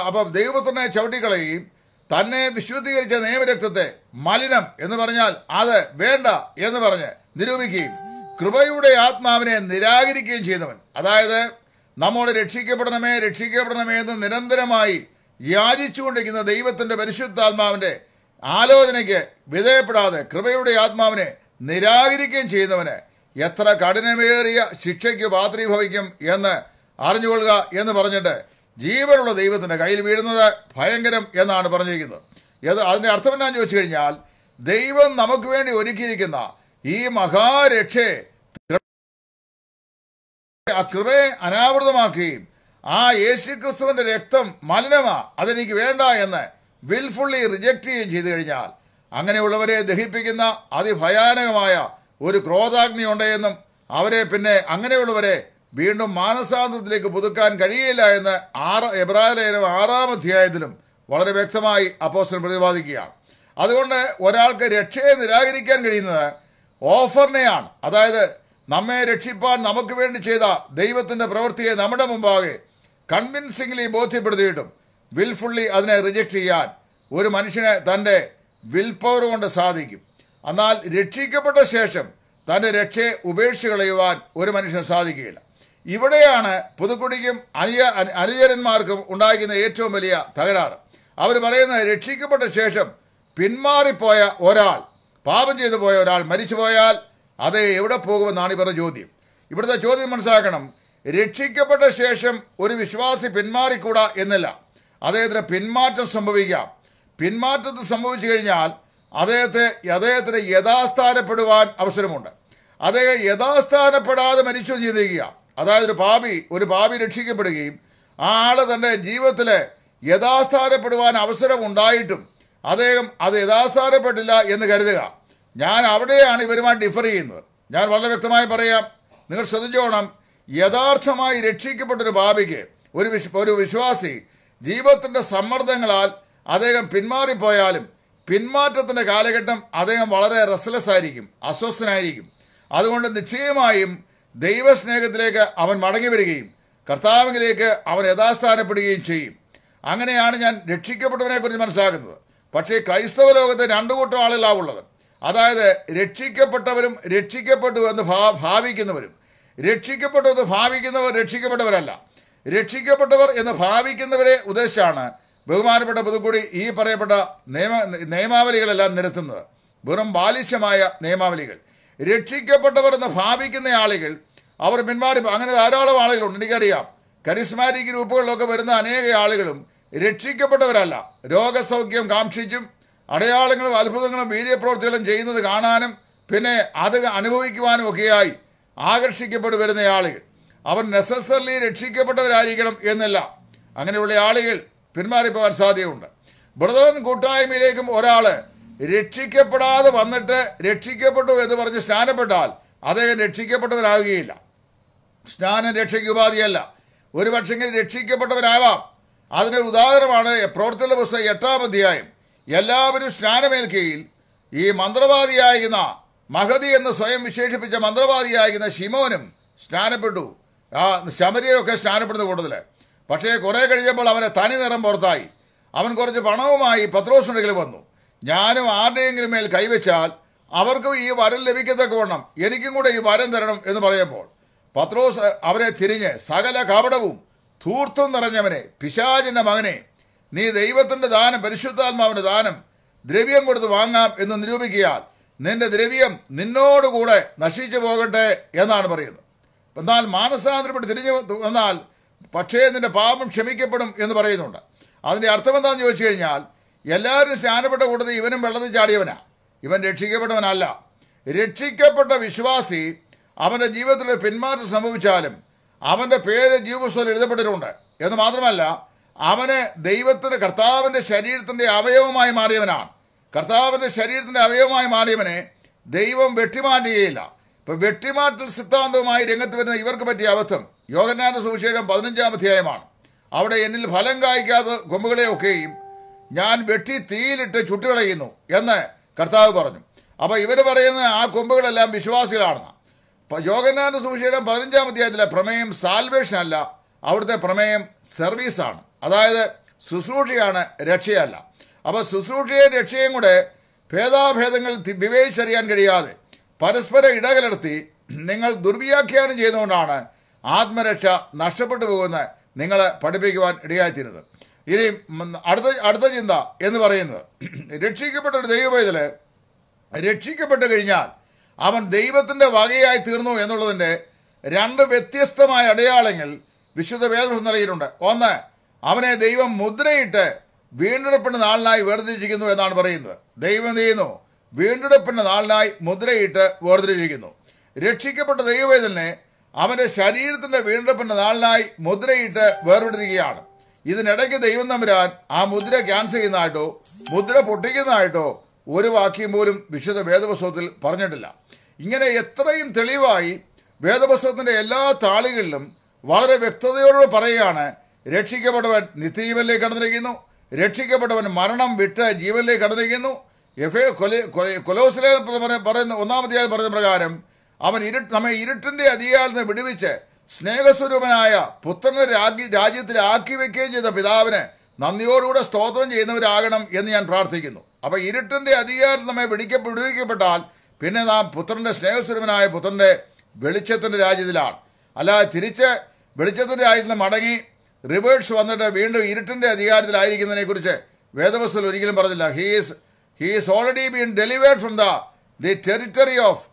അപ്പം ദൈവപുത്രനെ ചവിട്ടിക്കളയുകയും തന്നെ വിശുദ്ധീകരിച്ച നിയമരക്തത്തെ മലിനം എന്ന് പറഞ്ഞാൽ അത് വേണ്ട എന്ന് പറഞ്ഞ് നിരൂപിക്കുകയും കൃപയുടെ ആത്മാവിനെ നിരാകരിക്കുകയും ചെയ്തവൻ അതായത് നമ്മോട് രക്ഷിക്കപ്പെടണമേ രക്ഷിക്കപ്പെടണമേ എന്ന് നിരന്തരമായി യാചിച്ചുകൊണ്ടിരിക്കുന്ന ദൈവത്തിൻ്റെ പരിശുദ്ധാത്മാവിൻ്റെ ആലോചനയ്ക്ക് വിധേയപ്പെടാതെ കൃപയുടെ ആത്മാവിനെ നിരാകരിക്കുകയും ചെയ്യുന്നവന് എത്ര കഠിനമേറിയ ശിക്ഷയ്ക്ക് പാത്രീഭവിക്കും എന്ന് അറിഞ്ഞുകൊള്ളുക എന്ന് പറഞ്ഞിട്ട് ജീവനുള്ള ദൈവത്തിൻ്റെ കയ്യിൽ വീഴുന്നത് ഭയങ്കരം എന്നാണ് പറഞ്ഞിരിക്കുന്നത് ഇത് അതിൻ്റെ അർത്ഥം എന്നാന്ന് ചോദിച്ചു കഴിഞ്ഞാൽ ദൈവം നമുക്ക് വേണ്ടി ഒരുക്കിയിരിക്കുന്ന ഈ മഹാരക്ഷയെ ആ കൃപയെ അനാവൃതമാക്കുകയും ആ ക്രിസ്തുവിൻ്റെ രക്തം മലിനമാ അതെനിക്ക് വേണ്ട എന്ന് വിൽഫുള്ളി റിജക്റ്റ് ചെയ്യുകയും ചെയ്തു കഴിഞ്ഞാൽ അങ്ങനെയുള്ളവരെ ദഹിപ്പിക്കുന്ന അതിഭയാനകമായ ഒരു ക്രോധാഗ്നി ഉണ്ടെന്നും അവരെ പിന്നെ അങ്ങനെയുള്ളവരെ വീണ്ടും മാനസാന്തത്തിലേക്ക് പുതുക്കാൻ കഴിയില്ല എന്ന് ആറ് എബ്രാഹിലേനും ആറാം അധ്യായത്തിലും വളരെ വ്യക്തമായി അപ്പോസ്റ്റൻ പ്രതിപാദിക്കുകയാണ് അതുകൊണ്ട് ഒരാൾക്ക് രക്ഷയെ നിരാകരിക്കാൻ കഴിയുന്നത് ഓഫറിനെയാണ് അതായത് നമ്മെ രക്ഷിപ്പാൻ നമുക്ക് വേണ്ടി ചെയ്ത ദൈവത്തിൻ്റെ പ്രവൃത്തിയെ നമ്മുടെ മുമ്പാകെ കൺവിൻസിംഗ്ലി ബോധ്യപ്പെടുത്തിയിട്ടും വിൽഫുള്ളി അതിനെ റിജക്റ്റ് ചെയ്യാൻ ഒരു മനുഷ്യനെ തൻ്റെ വിൽ പവർ കൊണ്ട് സാധിക്കും എന്നാൽ രക്ഷിക്കപ്പെട്ട ശേഷം തൻ്റെ രക്ഷയെ ഉപേക്ഷിച്ച് കളയുവാൻ ഒരു മനുഷ്യന് സാധിക്കുകയില്ല ഇവിടെയാണ് പുതുക്കുടിക്കും അനുയ അനുചരന്മാർക്കും ഉണ്ടായിരിക്കുന്ന ഏറ്റവും വലിയ തകരാറ് അവർ പറയുന്നത് രക്ഷിക്കപ്പെട്ട ശേഷം പിന്മാറിപ്പോയ ഒരാൾ പാപം ചെയ്തു പോയ ഒരാൾ മരിച്ചു പോയാൽ അത് എവിടെ പോകുമെന്നാണ് ഇവരുടെ ചോദ്യം ഇവിടുത്തെ ചോദ്യം മനസ്സിലാക്കണം രക്ഷിക്കപ്പെട്ട ശേഷം ഒരു വിശ്വാസി പിന്മാറിക്കൂടാ എന്നല്ല അദ്ദേഹത്തിന് പിന്മാറ്റം സംഭവിക്കാം പിന്മാറ്റത്തിൽ സംഭവിച്ചു കഴിഞ്ഞാൽ അദ്ദേഹത്തെ അദ്ദേഹത്തിന് യഥാസ്ഥാനപ്പെടുവാൻ അവസരമുണ്ട് അദ്ദേഹം യഥാസ്ഥാനപ്പെടാതെ മരിച്ചു ചെയ്തിരിക്കുക അതായത് ഒരു ഭാവി ഒരു ഭാവി രക്ഷിക്കപ്പെടുകയും ആ ആൾ തൻ്റെ ജീവിതത്തിൽ യഥാസ്ഥാനപ്പെടുവാൻ അവസരമുണ്ടായിട്ടും അദ്ദേഹം അത് യഥാസ്ഥാനപ്പെട്ടില്ല എന്ന് കരുതുക ഞാൻ അവിടെയാണ് ഇവരുമായി ഡിഫർ ചെയ്യുന്നത് ഞാൻ വളരെ വ്യക്തമായി പറയാം നിങ്ങൾ ശ്രദ്ധിച്ചോണം യഥാർത്ഥമായി രക്ഷിക്കപ്പെട്ടൊരു ഭാവിക്ക് ഒരു വിശ്വ ഒരു വിശ്വാസി ജീവിതത്തിൻ്റെ സമ്മർദ്ദങ്ങളാൽ അദ്ദേഹം പിന്മാറിപ്പോയാലും പിന്മാറ്റത്തിൻ്റെ കാലഘട്ടം അദ്ദേഹം വളരെ റെസ്ലെസ് ആയിരിക്കും അസ്വസ്ഥനായിരിക്കും അതുകൊണ്ട് നിശ്ചയമായും ദൈവസ്നേഹത്തിലേക്ക് അവൻ മടങ്ങി വരികയും കർത്താവിലേക്ക് അവൻ യഥാസ്ഥാനപ്പെടുകയും ചെയ്യും അങ്ങനെയാണ് ഞാൻ രക്ഷിക്കപ്പെട്ടവനെക്കുറിച്ച് മനസ്സിലാക്കുന്നത് പക്ഷേ ക്രൈസ്തവ ലോകത്ത് രണ്ടു കൂട്ടം ആളുകളാവുള്ളത് അതായത് രക്ഷിക്കപ്പെട്ടവരും രക്ഷിക്കപ്പെട്ടു എന്ന് ഭാ ഭാവിക്കുന്നവരും രക്ഷിക്കപ്പെട്ടു എന്ന് ഭാവിക്കുന്നവർ രക്ഷിക്കപ്പെട്ടവരല്ല രക്ഷിക്കപ്പെട്ടവർ എന്ന് ഭാവിക്കുന്നവരെ ഉദ്ദേശിച്ചാണ് ബഹുമാനപ്പെട്ട പുതുക്കുടി ഈ പറയപ്പെട്ട നിയമ നിയമാവലികളെല്ലാം നിരത്തുന്നത് വെറും ബാലിശ്യമായ നിയമാവലികൾ രക്ഷിക്കപ്പെട്ടവർ എന്ന് ഭാവിക്കുന്ന ആളുകൾ അവർ പിന്മാറി അങ്ങനെ ധാരാളം ആളുകളുണ്ട് എനിക്കറിയാം കരിസ്മാരി ഗ്രൂപ്പുകളിലൊക്കെ വരുന്ന അനേക ആളുകളും രക്ഷിക്കപ്പെട്ടവരല്ല രോഗസൗഖ്യം കാക്ഷിച്ചും അടയാളങ്ങളും അത്ഭുതങ്ങളും വീര്യപ്രവൃത്തികളും ചെയ്യുന്നത് കാണാനും പിന്നെ അത് അനുഭവിക്കുവാനും ഒക്കെയായി ആകർഷിക്കപ്പെട്ടു വരുന്ന ആളുകൾ അവർ നെസസറിലി രക്ഷിക്കപ്പെട്ടവരായിരിക്കണം എന്നല്ല അങ്ങനെയുള്ള ആളുകൾ പിന്മാറിപ്പോകാൻ സാധ്യതയുണ്ട് ബ്രദറൻ കൂട്ടായ്മയിലേക്കും ഒരാൾ രക്ഷിക്കപ്പെടാതെ വന്നിട്ട് രക്ഷിക്കപ്പെട്ടു എന്ന് പറഞ്ഞ് സ്നാനപ്പെട്ടാൽ അദ്ദേഹം രക്ഷിക്കപ്പെട്ടവരാകുകയില്ല സ്നാനം രക്ഷയ്ക്ക് ഉപാധിയല്ല ഒരു പക്ഷെങ്കിൽ രക്ഷിക്കപ്പെട്ടവരാവാം അതിനൊരു ഉദാഹരണമാണ് പ്രവർത്തന പുസ്തകം എട്ടാം അധ്യായം എല്ലാവരും സ്നാനമേൽക്കയിൽ ഈ മന്ത്രവാദിയായിരുന്ന മഹതി എന്ന് സ്വയം വിശേഷിപ്പിച്ച മന്ത്രവാദിയായിരുന്ന ശിമോനും സ്നാനപ്പെട്ടു ആ ശമരിയൊക്കെ സ്നാനപ്പെടുന്ന കൂടുതൽ പക്ഷേ കുറേ കഴിയുമ്പോൾ അവനെ തനി നിറം പുറത്തായി അവൻ കുറച്ച് പണവുമായി പത്രോസിനെങ്കിലും വന്നു ഞാനും ആരുടെയെങ്കിലും മേൽ കൈവച്ചാൽ അവർക്കും ഈ വരം വണ്ണം എനിക്കും കൂടെ ഈ വരം തരണം എന്ന് പറയുമ്പോൾ പത്രോസ് അവരെ തിരിഞ്ഞ് സകല കപടവും തൂർത്തും നിറഞ്ഞവനെ പിശാചിൻ്റെ മകനെ നീ ദൈവത്തിൻ്റെ ദാനം പരിശുദ്ധാത്മാവിൻ്റെ ദാനം ദ്രവ്യം കൊടുത്ത് വാങ്ങാം എന്ന് നിരൂപിക്കിയാൽ നിന്റെ ദ്രവ്യം നിന്നോടുകൂടെ നശിച്ചു പോകട്ടെ എന്നാണ് പറയുന്നത് എന്നാൽ മാനസാന്തരപ്പെട്ട് തിരിഞ്ഞു വന്നാൽ പക്ഷേ നിന്റെ പാപം ക്ഷമിക്കപ്പെടും എന്ന് പറയുന്നുണ്ട് അതിൻ്റെ അർത്ഥം എന്താണെന്ന് ചോദിച്ചു കഴിഞ്ഞാൽ എല്ലാവരും സ്നാനപ്പെട്ട കൂട്ടത്തിൽ ഇവനും വെള്ളത്തിൽ ചാടിയവനാ ഇവൻ രക്ഷിക്കപ്പെട്ടവനല്ല രക്ഷിക്കപ്പെട്ട വിശ്വാസി അവൻ്റെ ജീവിതത്തിൽ പിന്മാറ്റം സംഭവിച്ചാലും അവൻ്റെ പേര് ജീവസ്വൽ എഴുതപ്പെട്ടിട്ടുണ്ട് എന്ന് മാത്രമല്ല അവന് ദൈവത്തിൻ്റെ കർത്താവിൻ്റെ ശരീരത്തിൻ്റെ അവയവമായി മാറിയവനാണ് കർത്താവിൻ്റെ ശരീരത്തിൻ്റെ അവയവമായി മാറിയവനെ ദൈവം വെട്ടിമാറ്റുകയില്ല ഇപ്പൊ വെട്ടിമാറ്റൽ സിദ്ധാന്തവുമായി രംഗത്ത് വരുന്ന ഇവർക്ക് പറ്റിയ അബദ്ധം യോഗനാന സുവിശേഷം പതിനഞ്ചാം അധ്യായമാണ് അവിടെ എന്നിൽ ഫലം കായ്ക്കാത്ത ഒക്കെയും ഞാൻ വെട്ടി തീയിലിട്ട് ചുട്ടുകളയുന്നു എന്ന് കർത്താവ് പറഞ്ഞു അപ്പോൾ ഇവർ പറയുന്ന ആ കൊമ്പുകളെല്ലാം വിശ്വാസികളാണെന്ന് അപ്പം യോഗനാന സുവിശേഷം പതിനഞ്ചാം അധ്യായത്തിലെ പ്രമേയം സാൽവേഷൻ അല്ല അവിടുത്തെ പ്രമേയം സർവീസാണ് അതായത് ശുശ്രൂഷയാണ് രക്ഷയല്ല അപ്പോൾ ശുശ്രൂഷയെ രക്ഷയും കൂടെ ഭേദാഭേദങ്ങൾ വിവേചിച്ചറിയാൻ കഴിയാതെ പരസ്പര ഇടകലർത്തി നിങ്ങൾ ദുർവ്യാഖ്യാനം ചെയ്തുകൊണ്ടാണ് ആത്മരക്ഷ നഷ്ടപ്പെട്ടു പോകുന്ന നിങ്ങളെ പഠിപ്പിക്കുവാൻ ഇടയായിത്തീരുന്നത് ഇനി അടുത്ത അടുത്ത ചിന്ത എന്ന് പറയുന്നത് രക്ഷിക്കപ്പെട്ട ഒരു ദൈവവേദൽ രക്ഷിക്കപ്പെട്ടു കഴിഞ്ഞാൽ അവൻ ദൈവത്തിൻ്റെ വകയായി തീർന്നു എന്നുള്ളതിൻ്റെ രണ്ട് വ്യത്യസ്തമായ അടയാളങ്ങൾ വിശുദ്ധ വേദം നൽകിയിട്ടുണ്ട് ഒന്ന് അവനെ ദൈവം മുദ്രയിട്ട് വീണ്ടെടുപ്പിന് നാളിനായി വേർതിരിച്ചിരിക്കുന്നു എന്നാണ് പറയുന്നത് ദൈവം ചെയ്യുന്നു വീണ്ടെടുപ്പിൻ്റെ നാളിനായി മുദ്രയിട്ട് വേർതിരിച്ചിരിക്കുന്നു രക്ഷിക്കപ്പെട്ട ദൈവവേദനെ അവൻ്റെ ശരീരത്തിൻ്റെ വീണ്ടെടുപ്പിൻ്റെ നാളിനായി മുദ്രയിട്ട് വേർപെടുത്തുകയാണ് ഇതിനിടയ്ക്ക് ദൈവം തമ്പുരാൻ ആ മുദ്ര ക്യാൻസൽ ചെയ്യുന്നതായിട്ടോ മുദ്ര പൊട്ടിക്കുന്നതായിട്ടോ ഒരു വാക്യം പോലും വിശുദ്ധ വേദപുസ്തകത്തിൽ പറഞ്ഞിട്ടില്ല ഇങ്ങനെ എത്രയും തെളിവായി വേദപുസ്തകത്തിൻ്റെ എല്ലാ താളുകളിലും വളരെ വ്യക്തതയോട് പറയുകയാണ് രക്ഷിക്കപ്പെട്ടവൻ നിത്യജീവനിലേക്ക് കടന്നിരിക്കുന്നു രക്ഷിക്കപ്പെട്ടവൻ മരണം വിട്ട് ജീവനിലേക്ക് കടന്നിരിക്കുന്നു എഫ് കൊല കൊലോസിലെ പറയുന്ന ഒന്നാമതിയാൽ പറയുന്ന പ്രകാരം അവൻ ഇരുട്ട് നമ്മെ ഇരുട്ടിന്റെ അധികാരിൽ നിന്ന് വിടുവിച്ച് സ്നേഹസ്വരൂപനായ പുത്രനെ രാജ്യ രാജ്യത്തിൽ ആക്കി വെക്കുകയും ചെയ്ത പിതാവിന് നന്ദിയോടുകൂടെ സ്തോത്രം ചെയ്യുന്നവരാകണം എന്ന് ഞാൻ പ്രാർത്ഥിക്കുന്നു അപ്പോൾ ഇരുട്ടിന്റെ അധികാരത്തിൽ നമ്മെ വിടിക്ക വിടുവിക്കപ്പെട്ടാൽ പിന്നെ നാം പുത്രന്റെ സ്നേഹസ്വരൂപനായ പുത്രന്റെ വെളിച്ചത്തിന്റെ രാജ്യത്തിലാണ് അല്ലാതെ തിരിച്ച് വെളിച്ചത്തിന്റെ രാജ്യത്തിൽ മടങ്ങി റിവേഴ്സ് വന്നിട്ട് വീണ്ടും ഇരുട്ടിന്റെ അധികാരത്തിലായിരിക്കുന്നതിനെക്കുറിച്ച് വേദവസ്തുൽ ഒരിക്കലും പറഞ്ഞില്ല he's he is already been delivered from the the territory of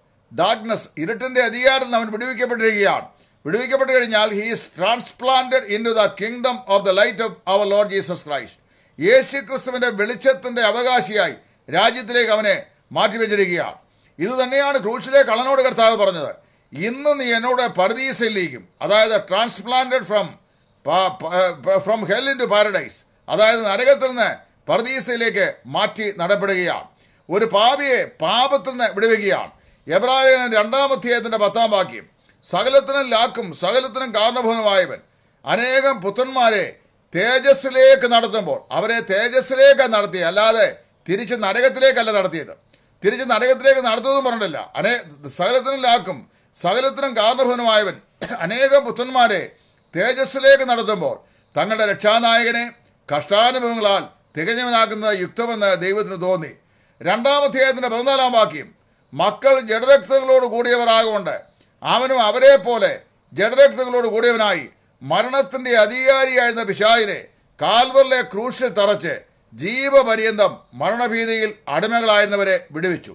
darkness ഇരുട്ടിൻ്റെ അധികാരത്തിൽ അവൻ വിടുവിക്കപ്പെട്ടിരിക്കുകയാണ് വിടുവിക്കപ്പെട്ട് കഴിഞ്ഞാൽ he is transplanted into the kingdom of the light of our Lord Jesus Christ യേശു ക്രിസ്തുവിൻ്റെ വെളിച്ചത്തിൻ്റെ അവകാശിയായി രാജ്യത്തിലേക്ക് അവനെ മാറ്റിവെച്ചിരിക്കുകയാണ് ഇത് തന്നെയാണ് ക്രൂശിലെ കള്ളനോട് കർത്താവ് പറഞ്ഞത് ഇന്ന് നീ എന്നോട് പരദീസയിലേക്കും അതായത് transplanted from from hell into paradise അതായത് നരകത്തിൽ നിന്ന് പർദീസയിലേക്ക് മാറ്റി നടപ്പെടുകയാണ് ഒരു പാപിയെ പാപത്തിൽ നിന്ന് വിടുകയാണ് എബ്രാഹിം രണ്ടാമധ്യായത്തിൻ്റെ പത്താം വാക്യം സകലത്തിനും ലാക്കും സകലത്തിനും കാരണഭൂതമായവൻ അനേകം പുത്രന്മാരെ തേജസ്സിലേക്ക് നടത്തുമ്പോൾ അവരെ തേജസ്സിലേക്ക് നടത്തി അല്ലാതെ തിരിച്ച് നരകത്തിലേക്കല്ല നടത്തിയത് തിരിച്ച് നരകത്തിലേക്ക് നടത്തുന്നത് പറഞ്ഞിട്ടില്ല അനേ സകലത്തിനും ലാക്കും സകലത്തിനും കാരണഭൂതമായവൻ അനേകം പുത്രന്മാരെ തേജസ്സിലേക്ക് നടത്തുമ്പോൾ തങ്ങളുടെ രക്ഷാനായകനെ കഷ്ടാനുഭവങ്ങളാൽ തികഞ്ഞവനാക്കുന്നത് യുക്തമെന്ന് ദൈവത്തിന് തോന്നി രണ്ടാമധ്യായത്തിൻ്റെ പതിനാലാം വാക്യം മക്കൾ ജഡരക്തങ്ങളോട് കൂടിയവരാകൊണ്ട് അവനും അവരെ പോലെ ജഡരക്തങ്ങളോട് കൂടിയവനായി മരണത്തിൻ്റെ അധികാരിയായിരുന്ന പിശായിനെ കാൽവറിലെ ക്രൂശിൽ തറച്ച് ജീവപര്യന്തം മരണഭീതിയിൽ അടിമകളായിരുന്നവരെ വിടുവിച്ചു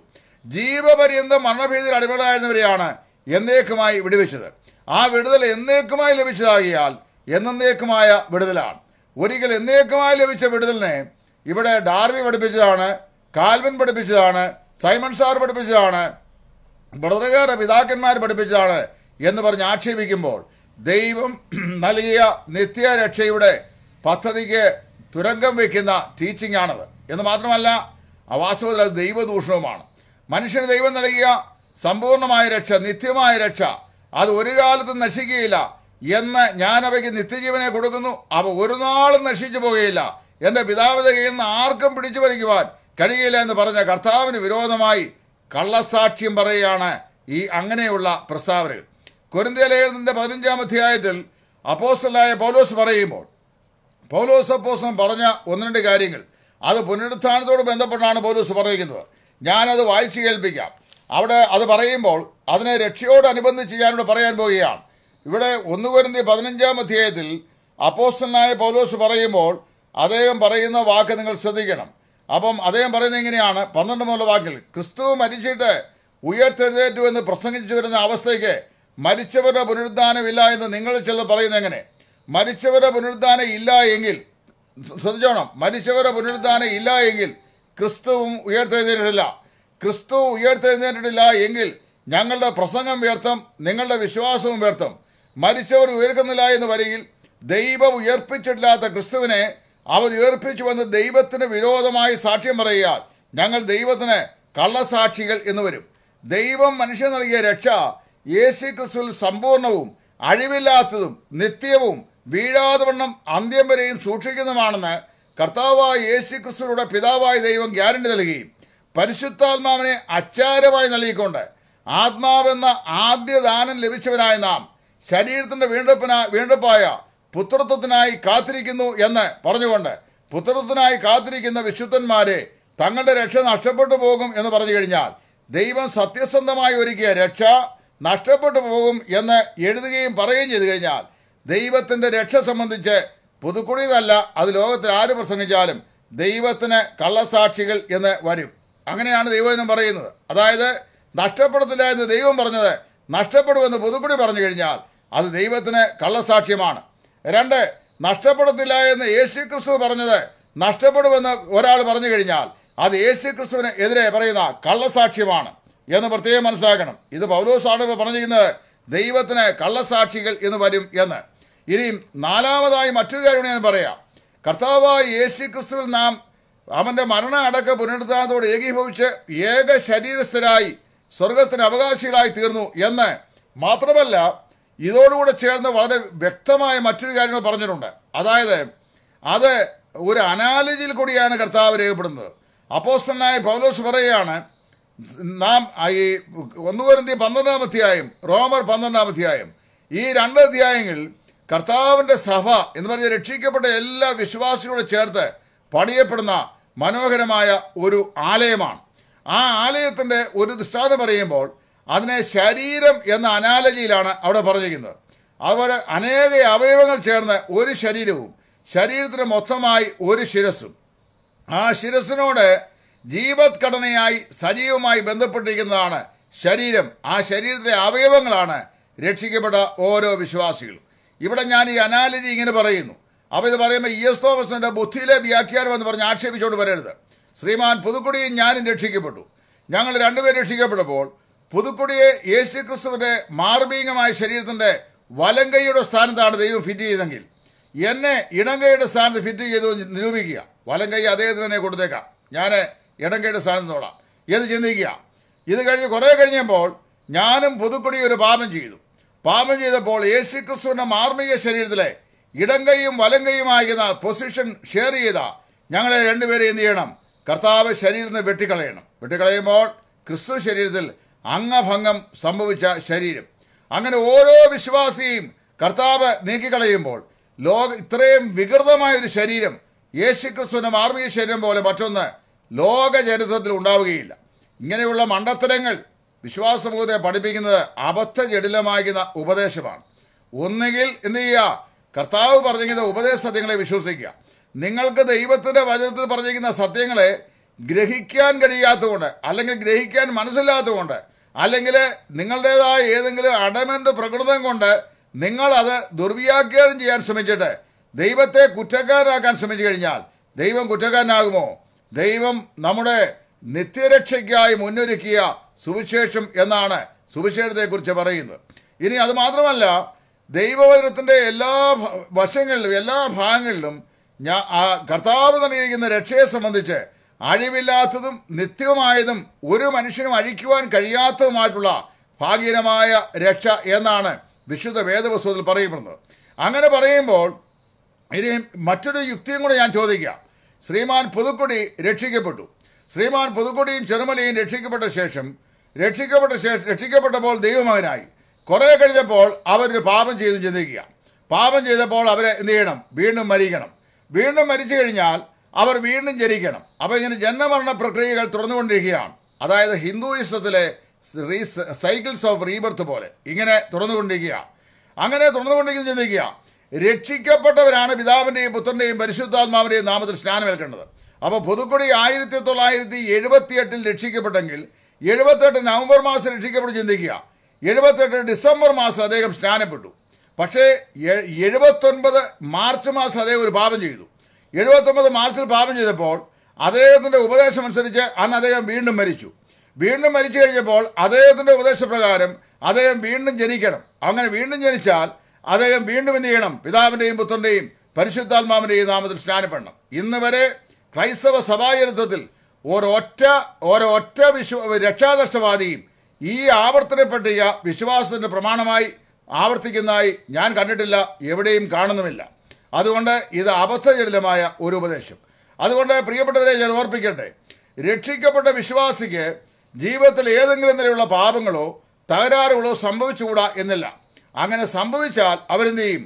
ജീവപര്യന്തം മരണഭീതിയിൽ അടിമകളായിരുന്നവരെയാണ് എന്നേക്കുമായി വിടുവിച്ചത് ആ വിടുതൽ എന്നേക്കുമായി ലഭിച്ചതാകിയാൽ എന്നേക്കുമായ വിടുതലാണ് ഒരിക്കൽ എന്നേക്കുമായി ലഭിച്ച വിടുതലിനെ ഇവിടെ ഡാർവി പഠിപ്പിച്ചതാണ് കാൽവിൻ പഠിപ്പിച്ചതാണ് സൈമൺ സാർ പഠിപ്പിച്ചതാണ് ബ്രദറുകാരുടെ പിതാക്കന്മാർ പഠിപ്പിച്ചതാണ് എന്ന് പറഞ്ഞ് ആക്ഷേപിക്കുമ്പോൾ ദൈവം നൽകിയ നിത്യ രക്ഷയുടെ പദ്ധതിക്ക് തുരങ്കം വയ്ക്കുന്ന ടീച്ചിങ് ആണത് എന്ന് മാത്രമല്ല വാസ്തവത്തിൽ അത് ദൈവദൂഷണവുമാണ് മനുഷ്യന് ദൈവം നൽകിയ സമ്പൂർണ്ണമായ രക്ഷ നിത്യമായ രക്ഷ അത് ഒരു കാലത്തും നശിക്കുകയില്ല എന്ന് ഞാൻ അവയ്ക്ക് നിത്യജീവനെ കൊടുക്കുന്നു അവ ഒരു നാളും നശിച്ചു പോകുകയില്ല എൻ്റെ പിതാവിൻ്റെ കയ്യിൽ നിന്ന് ആർക്കും പിടിച്ചു വലിക്കുവാൻ കഴിയില്ല എന്ന് പറഞ്ഞ കർത്താവിന് വിരോധമായി കള്ളസാക്ഷ്യം പറയുകയാണ് ഈ അങ്ങനെയുള്ള പ്രസ്താവനകൾ കുരുന്തലേഖനത്തിൻ്റെ പതിനഞ്ചാം അധ്യായത്തിൽ അപ്പോസ്റ്റലായ പൗലോസ് പറയുമ്പോൾ പൗലോസ് അപ്പോസ്റ്റൻ പറഞ്ഞ ഒന്ന് രണ്ട് കാര്യങ്ങൾ അത് പുനരുത്ഥാനത്തോട് ബന്ധപ്പെട്ടാണ് പൗലോസ് പറയുന്നത് ഞാനത് വായിച്ചു കേൾപ്പിക്കാം അവിടെ അത് പറയുമ്പോൾ അതിനെ രക്ഷയോടനുബന്ധിച്ച് ഞാനിവിടെ പറയാൻ പോവുകയാണ് ഇവിടെ ഒന്നു വരുന്ന പതിനഞ്ചാം അധ്യായത്തിൽ അപ്പോസ്റ്റനായ പൗലോസ് പറയുമ്പോൾ അദ്ദേഹം പറയുന്ന വാക്ക് നിങ്ങൾ ശ്രദ്ധിക്കണം അപ്പം അദ്ദേഹം പറയുന്നത് എങ്ങനെയാണ് പന്ത്രണ്ട് മുതൽ വാക്കിൽ ക്രിസ്തു മരിച്ചിട്ട് ഉയർത്തെഴുന്നേറ്റു എന്ന് പ്രസംഗിച്ചു വരുന്ന അവസ്ഥയ്ക്ക് മരിച്ചവരുടെ പുനരുദ്ധാനമില്ല എന്ന് നിങ്ങൾ ചിലർ പറയുന്നത് എങ്ങനെ മരിച്ചവരുടെ പുനരുദ്ധാനം ഇല്ല എങ്കിൽ ശ്രദ്ധിച്ചോണം മരിച്ചവരുടെ പുനരുദ്ധാനം ഇല്ല എങ്കിൽ ക്രിസ്തുവും ഉയർത്തെഴുന്നേറ്റിട്ടില്ല ക്രിസ്തു ഉയർത്തെഴുന്നേറ്റിട്ടില്ല എങ്കിൽ ഞങ്ങളുടെ പ്രസംഗം വ്യർത്ഥം നിങ്ങളുടെ വിശ്വാസവും വ്യർത്ഥം മരിച്ചവർ ഉയർക്കുന്നില്ല എന്ന് വരികിൽ ദൈവം ഉയർപ്പിച്ചിട്ടില്ലാത്ത ക്രിസ്തുവിനെ അവർ ഉയർപ്പിച്ചു വന്ന് ദൈവത്തിന് വിരോധമായി സാക്ഷ്യം പറയുക ഞങ്ങൾ ദൈവത്തിന് കള്ളസാക്ഷികൾ എന്ന് വരും ദൈവം മനുഷ്യൻ നൽകിയ രക്ഷ യേശു ക്രിസ്തുവിൽ സമ്പൂർണവും അഴിവില്ലാത്തതും നിത്യവും വണ്ണം അന്ത്യം വരെയും സൂക്ഷിക്കുന്നതുമാണെന്ന് കർത്താവായ യേശു ക്രിസ്തുവിലൂടെ പിതാവായ ദൈവം ഗ്യാരണ്ടി നൽകി പരിശുദ്ധാത്മാവിനെ അച്ചാരമായി നൽകിക്കൊണ്ട് ആത്മാവെന്ന ആദ്യ ദാനം ലഭിച്ചവനായ നാം ശരീരത്തിന്റെ വീണ്ടെപ്പിന വീണ്ടെപ്പായ പുത്രത്വത്തിനായി കാത്തിരിക്കുന്നു എന്ന് പറഞ്ഞുകൊണ്ട് പുത്രത്വത്തിനായി കാത്തിരിക്കുന്ന വിശുദ്ധന്മാരെ തങ്ങളുടെ രക്ഷ നഷ്ടപ്പെട്ടു പോകും എന്ന് പറഞ്ഞു കഴിഞ്ഞാൽ ദൈവം സത്യസന്ധമായി ഒരുക്കിയ രക്ഷ നഷ്ടപ്പെട്ടു പോകും എന്ന് എഴുതുകയും പറയുകയും ചെയ്തു കഴിഞ്ഞാൽ ദൈവത്തിൻ്റെ രക്ഷ സംബന്ധിച്ച് പുതുക്കുടിയതല്ല അത് ലോകത്തിൽ ആര് പ്രസംഗിച്ചാലും ദൈവത്തിന് കള്ളസാക്ഷികൾ എന്ന് വരും അങ്ങനെയാണ് ദൈവം പറയുന്നത് അതായത് നഷ്ടപ്പെടത്തില്ല എന്ന് ദൈവം പറഞ്ഞത് നഷ്ടപ്പെടുമെന്ന് പുതുക്കുടി പറഞ്ഞു കഴിഞ്ഞാൽ അത് ദൈവത്തിന് കള്ളസാക്ഷ്യമാണ് രണ്ട് നഷ്ടപ്പെടത്തില്ല എന്ന് യേശു ക്രിസ്തു പറഞ്ഞത് നഷ്ടപ്പെടുമെന്ന് ഒരാൾ പറഞ്ഞു കഴിഞ്ഞാൽ അത് യേശു ക്രിസ്തുവിന് എതിരെ പറയുന്ന കള്ളസാക്ഷ്യമാണ് എന്ന് പ്രത്യേകം മനസ്സിലാക്കണം ഇത് പൗലോസാണ് ഇപ്പോൾ പറഞ്ഞിരിക്കുന്നത് ദൈവത്തിന് കള്ളസാക്ഷികൾ എന്ന് വരും എന്ന് ഇനിയും നാലാമതായി മറ്റൊരു കാര്യം ഞാൻ പറയാം കർത്താവായ യേശു ക്രിസ്തുവിൽ നാം അവൻ്റെ മരണ അടക്ക പുനരുദ്ധാനത്തോട് ഏകീഭവിച്ച് ഏക ശരീരസ്ഥരായി സ്വർഗത്തിന് അവകാശികളായി തീർന്നു എന്ന് മാത്രമല്ല ഇതോടുകൂടെ ചേർന്ന് വളരെ വ്യക്തമായ മറ്റൊരു കാര്യങ്ങൾ പറഞ്ഞിട്ടുണ്ട് അതായത് അത് ഒരു അനാലജിയിൽ കൂടിയാണ് കർത്താവ് രേഖപ്പെടുന്നത് അപ്പോസ്റ്റനായ പൗലോസ് പറയുകയാണ് നാം ഈ ഒന്നുകൊരന്തി പന്ത്രണ്ടാം അധ്യായം റോമർ പന്ത്രണ്ടാം അധ്യായം ഈ രണ്ട് അധ്യായങ്ങളിൽ കർത്താവിൻ്റെ സഭ എന്ന് പറഞ്ഞ രക്ഷിക്കപ്പെട്ട എല്ലാ വിശ്വാസികളോട് ചേർത്ത് പണിയപ്പെടുന്ന മനോഹരമായ ഒരു ആലയമാണ് ആ ആലയത്തിൻ്റെ ഒരു ദൃഷ്ടാന്തം പറയുമ്പോൾ അതിനെ ശരീരം എന്ന അനാലജിയിലാണ് അവിടെ പറഞ്ഞിരിക്കുന്നത് അതുപോലെ അനേക അവയവങ്ങൾ ചേർന്ന ഒരു ശരീരവും ശരീരത്തിന് മൊത്തമായി ഒരു ശിരസ്സും ആ ശിരസ്സിനോട് ജീവത്ഘടനയായി സജീവമായി ബന്ധപ്പെട്ടിരിക്കുന്നതാണ് ശരീരം ആ ശരീരത്തിലെ അവയവങ്ങളാണ് രക്ഷിക്കപ്പെട്ട ഓരോ വിശ്വാസികളും ഇവിടെ ഞാൻ ഈ അനാലജി ഇങ്ങനെ പറയുന്നു അപ്പോൾ ഇത് പറയുമ്പോൾ ഇ എസ് തോമസിൻ്റെ ബുദ്ധിയിലെ വ്യാഖ്യാനം എന്ന് പറഞ്ഞ് ആക്ഷേപിച്ചുകൊണ്ട് വരരുത് ശ്രീമാൻ പുതുക്കുടിയും ഞാനും രക്ഷിക്കപ്പെട്ടു ഞങ്ങൾ രണ്ടുപേരും രക്ഷിക്കപ്പെട്ടപ്പോൾ പുതുക്കുടിയെ യേശു ക്രിസ്തുവിൻ്റെ മാർമീകമായ ശരീരത്തിൻ്റെ വലങ്കയുടെ സ്ഥാനത്താണ് ദൈവം ഫിറ്റ് ചെയ്തെങ്കിൽ എന്നെ ഇടങ്കയുടെ സ്ഥാനത്ത് ഫിറ്റ് ചെയ്തു നിരൂപിക്കുക വലങ്കൈ അദ്ദേഹത്തിന് തന്നെ കൊടുത്തേക്കാം ഞാൻ ഇടങ്കയുടെ സ്ഥാനത്ത് നോളാം എന്ന് ചിന്തിക്കുക ഇത് കഴിഞ്ഞ് കുറേ കഴിഞ്ഞപ്പോൾ ഞാനും പുതുക്കുടി ഒരു പാപം ചെയ്തു പാപം ചെയ്തപ്പോൾ യേശു ക്രിസ്തുവിൻ്റെ മാർമീക ശരീരത്തിലെ ഇടങ്കയും വലങ്കയുമായിരുന്ന പൊസിഷൻ ഷെയർ ചെയ്ത ഞങ്ങളെ രണ്ടുപേരെ എന്ത് ചെയ്യണം കർത്താവ് ശരീരത്തിൽ നിന്ന് വെട്ടിക്കളയണം വെട്ടിക്കളയുമ്പോൾ ക്രിസ്തു ശരീരത്തിൽ അംഗഭംഗം സംഭവിച്ച ശരീരം അങ്ങനെ ഓരോ വിശ്വാസിയും കർത്താവ് നീക്കിക്കളയുമ്പോൾ ലോക ഇത്രയും വികൃതമായ ഒരു ശരീരം യേശുക്രിസ്തുവിൻ്റെ മാർമിക ശരീരം പോലെ മറ്റൊന്ന് ലോക ചരിത്രത്തിൽ ഉണ്ടാവുകയില്ല ഇങ്ങനെയുള്ള മണ്ടത്തരങ്ങൾ വിശ്വാസമൂഹത്തെ പഠിപ്പിക്കുന്നത് അബദ്ധ ജടിലമാകുന്ന ഉപദേശമാണ് ഒന്നുകിൽ എന്ത് ചെയ്യുക കർത്താവ് പറഞ്ഞിരിക്കുന്ന ഉപദേശ സത്യങ്ങളെ വിശ്വസിക്കുക നിങ്ങൾക്ക് ദൈവത്തിൻ്റെ വചനത്തിൽ പറഞ്ഞിരിക്കുന്ന സത്യങ്ങളെ ഗ്രഹിക്കാൻ കഴിയാത്തതുകൊണ്ട് അല്ലെങ്കിൽ ഗ്രഹിക്കാൻ മനസ്സില്ലാത്തതുകൊണ്ട് അല്ലെങ്കിൽ നിങ്ങളുടേതായ ഏതെങ്കിലും അടമൻ്റെ പ്രകൃതം കൊണ്ട് നിങ്ങൾ അത് ദുർവ്യാഖ്യാനം ചെയ്യാൻ ശ്രമിച്ചിട്ട് ദൈവത്തെ കുറ്റക്കാരനാക്കാൻ ശ്രമിച്ചു കഴിഞ്ഞാൽ ദൈവം കുറ്റക്കാരനാകുമോ ദൈവം നമ്മുടെ നിത്യരക്ഷയ്ക്കായി മുന്നൊരുക്കിയ സുവിശേഷം എന്നാണ് സുവിശേഷത്തെക്കുറിച്ച് പറയുന്നത് ഇനി അത് മാത്രമല്ല ദൈവവചനത്തിൻ്റെ എല്ലാ വശങ്ങളിലും എല്ലാ ഭാഗങ്ങളിലും ഞാൻ ആ കർത്താവ് നൽകിയിരിക്കുന്ന രക്ഷയെ സംബന്ധിച്ച് അഴിവില്ലാത്തതും നിത്യവുമായതും ഒരു മനുഷ്യനും അഴിക്കുവാൻ കഴിയാത്തതുമായിട്ടുള്ള ഭാഗീരമായ രക്ഷ എന്നാണ് വിശുദ്ധ വേദപുസ്തകത്തിൽ പറയപ്പെടുന്നത് അങ്ങനെ പറയുമ്പോൾ ഇനി മറ്റൊരു യുക്തിയും കൂടെ ഞാൻ ചോദിക്കാം ശ്രീമാൻ പുതുക്കുടി രക്ഷിക്കപ്പെട്ടു ശ്രീമാൻ പുതുക്കുടിയും ചെറുമലയും രക്ഷിക്കപ്പെട്ട ശേഷം രക്ഷിക്കപ്പെട്ട ശേഷം രക്ഷിക്കപ്പെട്ടപ്പോൾ ദൈവമകനായി കുറേ കഴിഞ്ഞപ്പോൾ അവരൊരു പാപം ചെയ്തു ചിന്തിക്കുക പാപം ചെയ്തപ്പോൾ അവരെ എന്ത് ചെയ്യണം വീണ്ടും മരിക്കണം വീണ്ടും മരിച്ചു കഴിഞ്ഞാൽ അവർ വീണ്ടും ജനിക്കണം അപ്പോൾ ഇങ്ങനെ ജന്മമരണ പ്രക്രിയകൾ തുറന്നുകൊണ്ടിരിക്കുകയാണ് അതായത് ഹിന്ദുയിസത്തിലെ സൈക്കിൾസ് ഓഫ് റീബർത്ത് പോലെ ഇങ്ങനെ തുറന്നുകൊണ്ടിരിക്കുക അങ്ങനെ തുറന്നുകൊണ്ടിരിക്കുന്ന ചിന്തിക്കുക രക്ഷിക്കപ്പെട്ടവരാണ് പിതാവിൻ്റെയും പുത്രൻ്റെയും പരിശുദ്ധാത്മാവിൻ്റെയും നാമത്തിൽ സ്നാനമേൽക്കേണ്ടത് അപ്പോൾ പുതുക്കുടി ആയിരത്തി തൊള്ളായിരത്തി എഴുപത്തിയെട്ടിൽ രക്ഷിക്കപ്പെട്ടെങ്കിൽ എഴുപത്തെട്ട് നവംബർ മാസം രക്ഷിക്കപ്പെട്ട് ചിന്തിക്കുക എഴുപത്തെട്ട് ഡിസംബർ മാസം അദ്ദേഹം സ്നാനപ്പെട്ടു പക്ഷേ എഴുപത്തൊൻപത് മാർച്ച് മാസം അദ്ദേഹം ഒരു പാപം ചെയ്തു എഴുപത്തൊമ്പത് മാർച്ചിൽ പാപം ചെയ്തപ്പോൾ അദ്ദേഹത്തിൻ്റെ ഉപദേശം അനുസരിച്ച് അന്ന് അദ്ദേഹം വീണ്ടും മരിച്ചു വീണ്ടും മരിച്ചു കഴിഞ്ഞപ്പോൾ അദ്ദേഹത്തിൻ്റെ ഉപദേശപ്രകാരം അദ്ദേഹം വീണ്ടും ജനിക്കണം അങ്ങനെ വീണ്ടും ജനിച്ചാൽ അദ്ദേഹം വീണ്ടും എന്ത് ചെയ്യണം പിതാവിൻ്റെയും പുത്രൻ്റെയും പരിശുദ്ധാത്മാവിൻ്റെയും നാമത്തിൽ സ്നാനപ്പെടണം ഇന്ന് വരെ ക്രൈസ്തവ സഭാചരിത്രത്തിൽ ഒരൊറ്റ ഒരൊറ്റ വിശ്വ രക്ഷാദർശവാദിയും ഈ ആവർത്തന പട്ടിക വിശ്വാസത്തിൻ്റെ പ്രമാണമായി ആവർത്തിക്കുന്നതായി ഞാൻ കണ്ടിട്ടില്ല എവിടെയും കാണുന്നുമില്ല അതുകൊണ്ട് ഇത് അബദ്ധജടിലമായ ഒരു ഉപദേശം അതുകൊണ്ട് പ്രിയപ്പെട്ടവരെ ഞാൻ ഓർപ്പിക്കട്ടെ രക്ഷിക്കപ്പെട്ട വിശ്വാസിക്ക് ജീവിതത്തിൽ ഏതെങ്കിലും നിലയുള്ള പാപങ്ങളോ തകരാറുകളോ സംഭവിച്ചുകൂടാ എന്നില്ല അങ്ങനെ സംഭവിച്ചാൽ അവരെന്ത് ചെയ്യും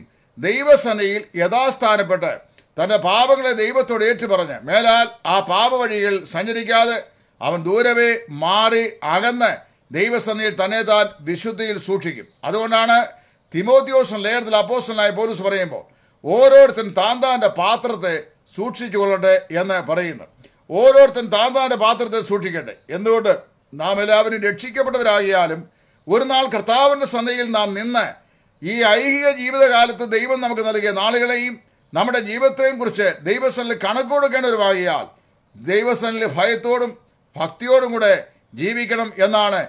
ദൈവസനയിൽ യഥാസ്ഥാനപ്പെട്ട് തൻ്റെ പാപങ്ങളെ ദൈവത്തോട് ഏറ്റുപറഞ്ഞ് മേലാൽ ആ പാപവഴികൾ സഞ്ചരിക്കാതെ അവൻ ദൂരവേ മാറി അകന്ന് ദൈവസനയിൽ തന്നെ താൻ വിശുദ്ധിയിൽ സൂക്ഷിക്കും അതുകൊണ്ടാണ് തിമോത്യോസൻ ലേഖനത്തിൽ അപ്പോസ്റ്റലായ പോലീസ് പറയുമ്പോൾ ഓരോരുത്തൻ താന്താൻ്റെ പാത്രത്തെ കൊള്ളട്ടെ എന്ന് പറയുന്നു ഓരോരുത്തൻ താന്താൻ്റെ പാത്രത്തെ സൂക്ഷിക്കട്ടെ എന്തുകൊണ്ട് നാം എല്ലാവരും രക്ഷിക്കപ്പെട്ടവരാകിയാലും ഒരു നാൾ കർത്താവിൻ്റെ സന്ധയിൽ നാം നിന്ന് ഈ ഐഹിക ജീവിതകാലത്ത് ദൈവം നമുക്ക് നൽകിയ നാളുകളെയും നമ്മുടെ ജീവിതത്തെയും കുറിച്ച് ദൈവസനിൽ ഒരു കൊടുക്കേണ്ടവരുമാകിയാൽ ദൈവസനിൽ ഭയത്തോടും ഭക്തിയോടും കൂടെ ജീവിക്കണം എന്നാണ്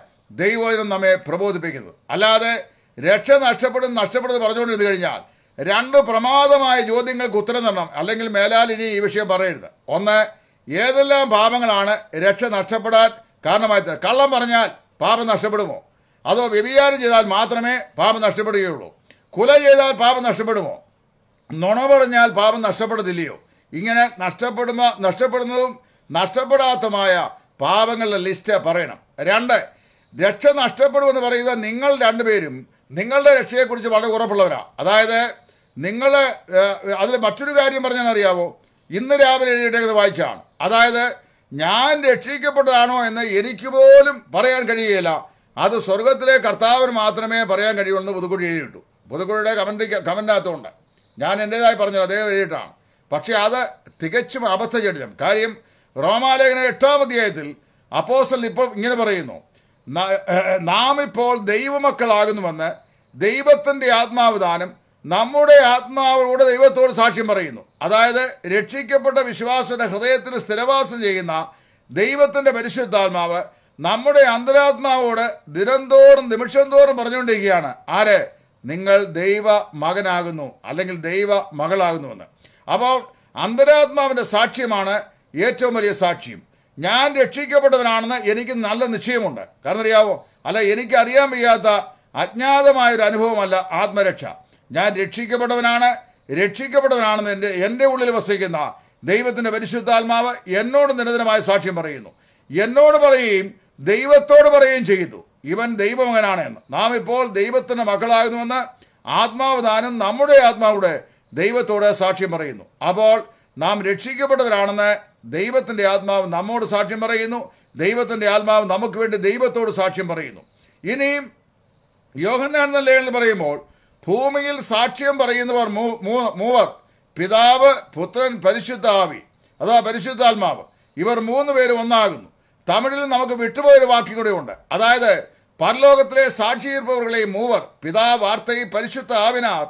ദൈവജനം നമ്മെ പ്രബോധിപ്പിക്കുന്നത് അല്ലാതെ രക്ഷ നഷ്ടപ്പെടും നഷ്ടപ്പെടുന്നത് പറഞ്ഞുകൊണ്ടിരുന്നു കഴിഞ്ഞാൽ രണ്ട് പ്രമാദമായ ചോദ്യങ്ങൾക്ക് ഉത്തരം തരണം അല്ലെങ്കിൽ മേലാൽ ഇനി ഈ വിഷയം പറയരുത് ഒന്ന് ഏതെല്ലാം പാപങ്ങളാണ് രക്ഷ നഷ്ടപ്പെടാൻ കാരണമായത് കള്ളം പറഞ്ഞാൽ പാപം നഷ്ടപ്പെടുമോ അതോ വ്യഭിചാരം ചെയ്താൽ മാത്രമേ പാപം നഷ്ടപ്പെടുകയുള്ളൂ കുല ചെയ്താൽ പാപം നഷ്ടപ്പെടുമോ നുണ പറഞ്ഞാൽ പാപം നഷ്ടപ്പെടുന്നില്ലയോ ഇങ്ങനെ നഷ്ടപ്പെടുന്ന നഷ്ടപ്പെടുന്നതും നഷ്ടപ്പെടാത്തതുമായ പാപങ്ങളുടെ ലിസ്റ്റ് പറയണം രണ്ട് രക്ഷ നഷ്ടപ്പെടുമെന്ന് പറയുന്നത് നിങ്ങൾ രണ്ടുപേരും നിങ്ങളുടെ രക്ഷയെക്കുറിച്ച് വളരെ ഉറപ്പുള്ളവരാണ് അതായത് നിങ്ങൾ അതിൽ മറ്റൊരു കാര്യം പറഞ്ഞാൽ അറിയാവോ ഇന്ന് രാവിലെ എഴുതിയിട്ടേക്കുന്നത് വായിച്ചാണ് അതായത് ഞാൻ രക്ഷിക്കപ്പെട്ടതാണോ എന്ന് എനിക്ക് പോലും പറയാൻ കഴിയുകയില്ല അത് സ്വർഗത്തിലെ കർത്താവിന് മാത്രമേ പറയാൻ കഴിയുള്ളൂ എന്ന് പുതുക്കുഴി എഴുതിയിട്ടു പുതുക്കുടിയുടെ കമൻ്റ് കമൻ്റിനകത്തുകൊണ്ട് ഞാൻ എൻ്റെതായി പറഞ്ഞത് അതേ എഴുതിയിട്ടാണ് പക്ഷേ അത് തികച്ചും അബദ്ധജടിതം കാര്യം റോമാലേഖന എട്ടാം അധ്യായത്തിൽ അപ്പോസ്റ്റൽ ഇപ്പോൾ ഇങ്ങനെ പറയുന്നു നാം ഇപ്പോൾ ദൈവമക്കളാകുന്നുവെന്ന് ദൈവത്തിൻ്റെ ആത്മാവിധാനം നമ്മുടെ ആത്മാവോട് ദൈവത്തോട് സാക്ഷ്യം പറയുന്നു അതായത് രക്ഷിക്കപ്പെട്ട വിശ്വാസന്റെ ഹൃദയത്തിൽ സ്ഥിരവാസം ചെയ്യുന്ന ദൈവത്തിൻ്റെ പരിശുദ്ധാത്മാവ് നമ്മുടെ അന്തരാത്മാവോട് ദിനംതോറും നിമിഷം തോറും പറഞ്ഞുകൊണ്ടിരിക്കുകയാണ് ആര് നിങ്ങൾ ദൈവ മകനാകുന്നു അല്ലെങ്കിൽ ദൈവ മകളാകുന്നുവെന്ന് അപ്പോൾ അന്തരാത്മാവിൻ്റെ സാക്ഷ്യമാണ് ഏറ്റവും വലിയ സാക്ഷ്യം ഞാൻ രക്ഷിക്കപ്പെട്ടവനാണെന്ന് എനിക്ക് നല്ല നിശ്ചയമുണ്ട് കാരണം അറിയാവോ അല്ല എനിക്ക് അറിയാൻ വയ്യാത്ത അജ്ഞാതമായൊരു അനുഭവമല്ല ആത്മരക്ഷ ഞാൻ രക്ഷിക്കപ്പെട്ടവനാണ് രക്ഷിക്കപ്പെട്ടവനാണെന്ന് എൻ്റെ എൻ്റെ ഉള്ളിൽ വസിക്കുന്ന ദൈവത്തിൻ്റെ പരിശുദ്ധാത്മാവ് എന്നോട് നിരന്തരമായ സാക്ഷ്യം പറയുന്നു എന്നോട് പറയുകയും ദൈവത്തോട് പറയുകയും ചെയ്തു ഇവൻ ദൈവമകനാണ് എന്ന് നാം ഇപ്പോൾ ദൈവത്തിൻ്റെ മകളാകുന്നുവെന്ന് ആത്മാവ് നമ്മുടെ ആത്മാവുടെ ദൈവത്തോട് സാക്ഷ്യം പറയുന്നു അപ്പോൾ നാം രക്ഷിക്കപ്പെട്ടവരാണെന്ന് ദൈവത്തിൻ്റെ ആത്മാവ് നമ്മോട് സാക്ഷ്യം പറയുന്നു ദൈവത്തിൻ്റെ ആത്മാവ് നമുക്ക് വേണ്ടി ദൈവത്തോട് സാക്ഷ്യം പറയുന്നു ഇനിയും യോഹന്നാൻ നല്ല പറയുമ്പോൾ ഭൂമിയിൽ സാക്ഷ്യം പറയുന്നവർ മൂവർ പിതാവ് പുത്രൻ പരിശുദ്ധ ആവി അതാ പരിശുദ്ധാത്മാവ് ഇവർ മൂന്ന് പേര് ഒന്നാകുന്നു തമിഴിൽ നമുക്ക് വിട്ടുപോയൊരു വാക്കി കൂടെ ഉണ്ട് അതായത് പരലോകത്തിലെ സാക്ഷിയിരുപ്പവர்களே മൂവർ പിതാ വാർത്തയെ പരിശുദ്ധ ആവിനാർ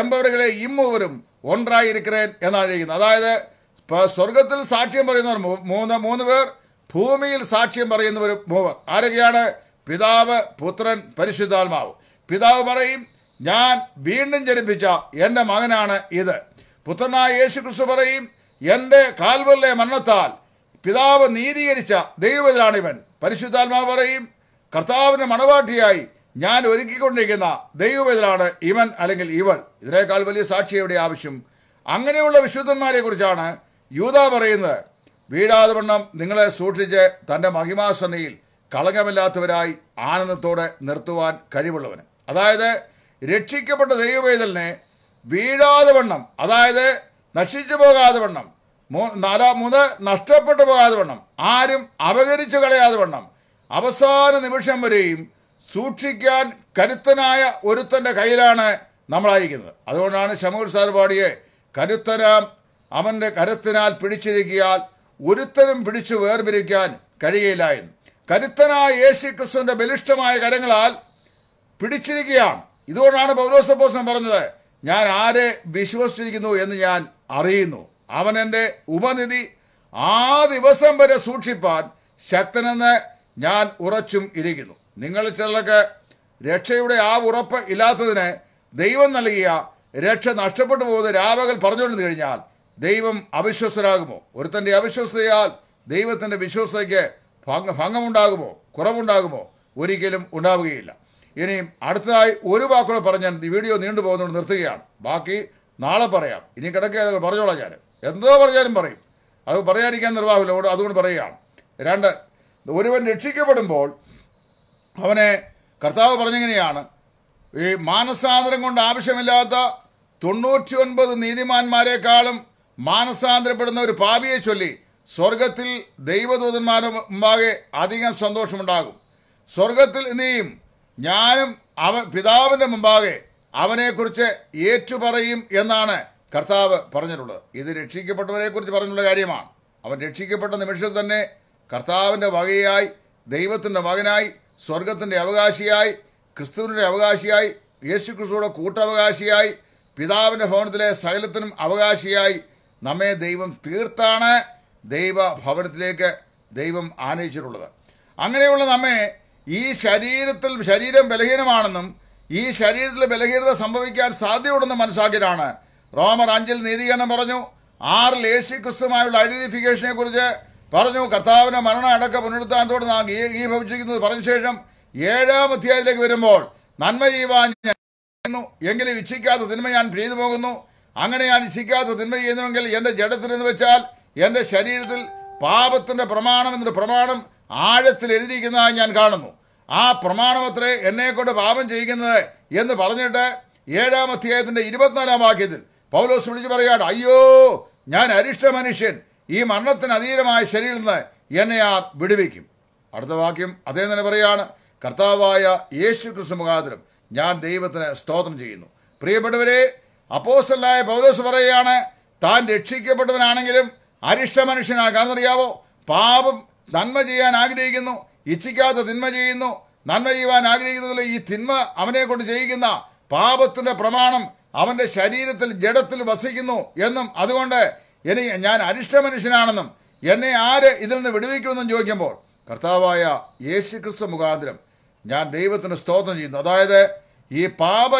എമ്പവരുകളെ ഇമ്മൂവരും ഒന്നായിരിക്കാൻ എന്നാണ് എഴുതുന്നത് അതായത് സ്വർഗത്തിൽ സാക്ഷ്യം പറയുന്നവർ മൂന്ന് മൂന്ന് പേർ ഭൂമിയിൽ സാക്ഷ്യം പറയുന്നവർ മൂവർ ആരൊക്കെയാണ് പിതാവ് പുത്രൻ പരിശുദ്ധാത്മാവ് പിതാവ് പറയും ഞാൻ വീണ്ടും ജനിപ്പിച്ച എൻ്റെ മകനാണ് ഇത് പുത്രനായ യേശു ക്രിസ്തു പറയും എൻ്റെ കാൽവല്ലെ മരണത്താൽ പിതാവ് നീതീകരിച്ച ദൈവത്തിലാണിവൻ പരിശുദ്ധാത്മാവ് പറയും കർത്താവിന് മണവാട്ടിയായി ഞാൻ ഒരുക്കിക്കൊണ്ടിരിക്കുന്ന ദൈവവേദനാണ് ഇവൻ അല്ലെങ്കിൽ ഇവൾ ഇതിനേക്കാൾ വലിയ സാക്ഷിയുടെ ആവശ്യം അങ്ങനെയുള്ള വിശുദ്ധന്മാരെ കുറിച്ചാണ് യൂത പറയുന്നത് വീഴാതെ വണ്ണം നിങ്ങളെ സൂക്ഷിച്ച് തൻ്റെ മഹിമാസനയിൽ കളങ്കമില്ലാത്തവരായി ആനന്ദത്തോടെ നിർത്തുവാൻ കഴിവുള്ളവന് അതായത് രക്ഷിക്കപ്പെട്ട ദൈവവേദലിനെ വീഴാതെ വണ്ണം അതായത് നശിച്ചു പോകാതെ വണ്ണം മൂ നാലാ മൂന്ന് നഷ്ടപ്പെട്ടു പോകാതെ വണ്ണം ആരും അപകരിച്ചു കളയാതെ വണ്ണം അവസാന നിമിഷം വരെയും സൂക്ഷിക്കാൻ കരുത്തനായ ഒരുത്തൻ്റെ കയ്യിലാണ് നമ്മളായിരിക്കുന്നത് അതുകൊണ്ടാണ് ഷമൂർ സാർപാടിയെ കരുത്തനാം അവൻ്റെ കരുത്തിനാൽ പിടിച്ചിരിക്കിയാൽ ഒരുത്തനും പിടിച്ചു വേർപിരിക്കാൻ കഴിയില്ല എന്ന് കരുത്തനായ യേശു ക്രിസ്തുവിൻ്റെ ബലിഷ്ഠമായ കരങ്ങളാൽ പിടിച്ചിരിക്കുകയാണ് ഇതുകൊണ്ടാണ് പൗലോസപ്പോസം പറഞ്ഞത് ഞാൻ ആരെ വിശ്വസിച്ചിരിക്കുന്നു എന്ന് ഞാൻ അറിയുന്നു അവൻ എൻ്റെ ഉപനിധി ആ ദിവസം വരെ സൂക്ഷിപ്പാൻ ശക്തനെന്ന് ഞാൻ ഉറച്ചും ഇരിക്കുന്നു നിങ്ങൾ ചിലർക്ക് രക്ഷയുടെ ആ ഉറപ്പ് ഇല്ലാത്തതിന് ദൈവം നൽകിയ രക്ഷ നഷ്ടപ്പെട്ടു പോകുന്ന രാവകൽ പറഞ്ഞുകൊണ്ട് കഴിഞ്ഞാൽ ദൈവം അവിശ്വസരാകുമോ ഒരുത്തൻ്റെ അവിശ്വസതയാൽ ദൈവത്തിൻ്റെ വിശ്വസതയ്ക്ക് ഭംഗമുണ്ടാകുമോ കുറവുണ്ടാകുമോ ഒരിക്കലും ഉണ്ടാവുകയില്ല ഇനിയും അടുത്തതായി ഒരു വാക്കുകൾ പറഞ്ഞ് ഞാൻ വീഡിയോ നീണ്ടു പോകുന്നതുകൊണ്ട് നിർത്തുകയാണ് ബാക്കി നാളെ പറയാം ഇനി കിടക്കുക പറഞ്ഞോളാം ഞാൻ എന്തോ പറഞ്ഞാലും പറയും അത് പറയാതിരിക്കാൻ നിർവാഹമില്ല അതുകൊണ്ട് പറയുകയാണ് രണ്ട് ഒരുവൻ രക്ഷിക്കപ്പെടുമ്പോൾ അവനെ കർത്താവ് പറഞ്ഞെങ്ങനെയാണ് ഈ മാനസാന്തരം കൊണ്ട് ആവശ്യമില്ലാത്ത തൊണ്ണൂറ്റി ഒൻപത് നീതിമാന്മാരെക്കാളും മാനസാന്തരപ്പെടുന്ന ഒരു പാപിയെ ചൊല്ലി സ്വർഗത്തിൽ ദൈവദൂതന്മാരും മുമ്പാകെ അധികം സന്തോഷമുണ്ടാകും സ്വർഗത്തിൽ നീയും ഞാനും അവ പിതാവിൻ്റെ മുമ്പാകെ അവനെക്കുറിച്ച് ഏറ്റുപറയും എന്നാണ് കർത്താവ് പറഞ്ഞിട്ടുള്ളത് ഇത് രക്ഷിക്കപ്പെട്ടവരെക്കുറിച്ച് പറഞ്ഞിട്ടുള്ള കാര്യമാണ് അവൻ രക്ഷിക്കപ്പെട്ട നിമിഷത്തിൽ തന്നെ കർത്താവിൻ്റെ വകയായി ദൈവത്തിൻ്റെ മകനായി സ്വർഗത്തിൻ്റെ അവകാശിയായി ക്രിസ്തുവിൻ്റെ അവകാശിയായി യേശു ക്രിസ്തുവിടെ കൂട്ടവകാശിയായി പിതാവിൻ്റെ ഭവനത്തിലെ സകലത്തിനും അവകാശിയായി നമ്മെ ദൈവം തീർത്താണ് ദൈവ ഭവനത്തിലേക്ക് ദൈവം ആനയിച്ചിട്ടുള്ളത് അങ്ങനെയുള്ള നമ്മെ ഈ ശരീരത്തിൽ ശരീരം ബലഹീനമാണെന്നും ഈ ശരീരത്തിൽ ബലഹീനത സംഭവിക്കാൻ സാധ്യതയുണ്ടെന്നും മനസ്സാക്കിയതാണ് റോമർ അഞ്ചിൽ നീതീകരണം പറഞ്ഞു ആറിൽ യേശു ക്രിസ്തുമായുള്ള ഐഡന്റിഫിക്കേഷനെ കുറിച്ച് പറഞ്ഞു കർത്താവിന്റെ മരണം അടക്ക പുനരുത്താനത്തോട് നാം ഈ ഭവിച്ചിരിക്കുന്നത് പറഞ്ഞ ശേഷം ഏഴാം അധ്യായത്തിലേക്ക് വരുമ്പോൾ നന്മ ചെയ്യുവാൻ എങ്കിലും ഇച്ഛിക്കാത്ത തിന്മ ഞാൻ ചെയ്തു പോകുന്നു അങ്ങനെ ഞാൻ ഇച്ഛിക്കാത്ത തിന്മ ചെയ്യുന്നുവെങ്കിൽ എൻ്റെ ജഡത്തിൽ എന്ന് വെച്ചാൽ എൻ്റെ ശരീരത്തിൽ പാപത്തിൻ്റെ പ്രമാണം എന്നൊരു പ്രമാണം ആഴത്തിൽ എഴുതിയിരിക്കുന്നതായി ഞാൻ കാണുന്നു ആ പ്രമാണമത്രേ എന്നെക്കൊണ്ട് പാപം ചെയ്യിക്കുന്നത് എന്ന് പറഞ്ഞിട്ട് ഏഴാം അധ്യായത്തിൻ്റെ ഇരുപത്തിനാലാം വാക്യത്തിൽ പൗലോസ് വിളിച്ചു പറയുകയാണ് അയ്യോ ഞാൻ അരിഷ്ട മനുഷ്യൻ ഈ മരണത്തിന് അതീരമായ ശരീരം നിന്ന് എന്നെ ആർ വിടുവിക്കും അടുത്ത വാക്യം അദ്ദേഹം തന്നെ പറയുകയാണ് കർത്താവായ യേശു ക്രിസ്തു മുഖാന്തരം ഞാൻ ദൈവത്തിന് സ്തോത്രം ചെയ്യുന്നു പ്രിയപ്പെട്ടവരെ അപ്പോസലായ പൗലോസ് പറയുകയാണ് താൻ രക്ഷിക്കപ്പെട്ടവനാണെങ്കിലും അരിഷ്ട മനുഷ്യനാണ് കാരണം അറിയാവോ പാപം നന്മ ചെയ്യാൻ ആഗ്രഹിക്കുന്നു ഇച്ഛിക്കാത്ത തിന്മ ചെയ്യുന്നു നന്മ ചെയ്യുവാൻ ആഗ്രഹിക്കുന്നതിൽ ഈ തിന്മ അവനെ കൊണ്ട് ചെയ്യിക്കുന്ന പാപത്തിന്റെ പ്രമാണം അവന്റെ ശരീരത്തിൽ ജഡത്തിൽ വസിക്കുന്നു എന്നും അതുകൊണ്ട് ഇനി ഞാൻ അരിഷ്ട മനുഷ്യനാണെന്നും എന്നെ ആര് ഇതിൽ നിന്ന് വിടുവിക്കുമെന്നും ചോദിക്കുമ്പോൾ കർത്താവായ യേശു ക്രിസ്തു മുഖാന്തരം ഞാൻ ദൈവത്തിന് സ്തോത്രം ചെയ്യുന്നു അതായത് ഈ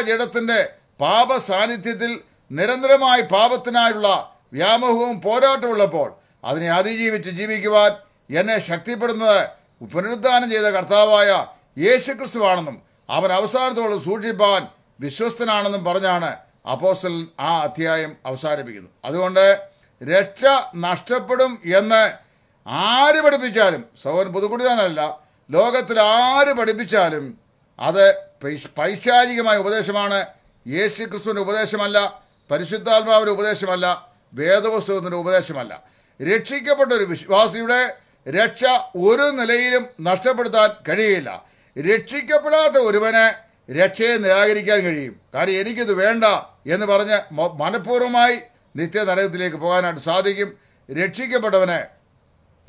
ജഡത്തിന്റെ പാപ സാന്നിധ്യത്തിൽ നിരന്തരമായി പാപത്തിനായുള്ള വ്യാമോഹവും പോരാട്ടമുള്ളപ്പോൾ അതിനെ അതിജീവിച്ച് ജീവിക്കുവാൻ എന്നെ ശക്തിപ്പെടുന്നത് പുനരുദ്ധാനം ചെയ്ത കർത്താവായ യേശുക്രിസ്തുവാണെന്നും അവൻ അവസാനത്തോട് സൂക്ഷിപ്പാൻ വിശ്വസ്തനാണെന്നും പറഞ്ഞാണ് അപ്പോസ്റ്റൽ ആ അധ്യായം അവസാനിപ്പിക്കുന്നത് അതുകൊണ്ട് രക്ഷ നഷ്ടപ്പെടും എന്ന് ആര് പഠിപ്പിച്ചാലും സൗവൻ പുതുക്കുടിതാനല്ല ലോകത്തിൽ ആര് പഠിപ്പിച്ചാലും അത് പൈശാചികമായ ഉപദേശമാണ് ക്രിസ്തുവിൻ്റെ ഉപദേശമല്ല പരിശുദ്ധാത്മാവിൻ്റെ ഉപദേശമല്ല വേദപുസ്തകത്തിൻ്റെ ഉപദേശമല്ല രക്ഷിക്കപ്പെട്ട ഒരു വിശ്വാസിയുടെ രക്ഷ ഒരു നിലയിലും നഷ്ടപ്പെടുത്താൻ കഴിയില്ല രക്ഷിക്കപ്പെടാത്ത ഒരുവനെ രക്ഷയെ നിരാകരിക്കാൻ കഴിയും കാരണം എനിക്കിത് വേണ്ട എന്ന് പറഞ്ഞ് മനഃപൂർവ്വമായി നരകത്തിലേക്ക് പോകാനായിട്ട് സാധിക്കും രക്ഷിക്കപ്പെട്ടവനെ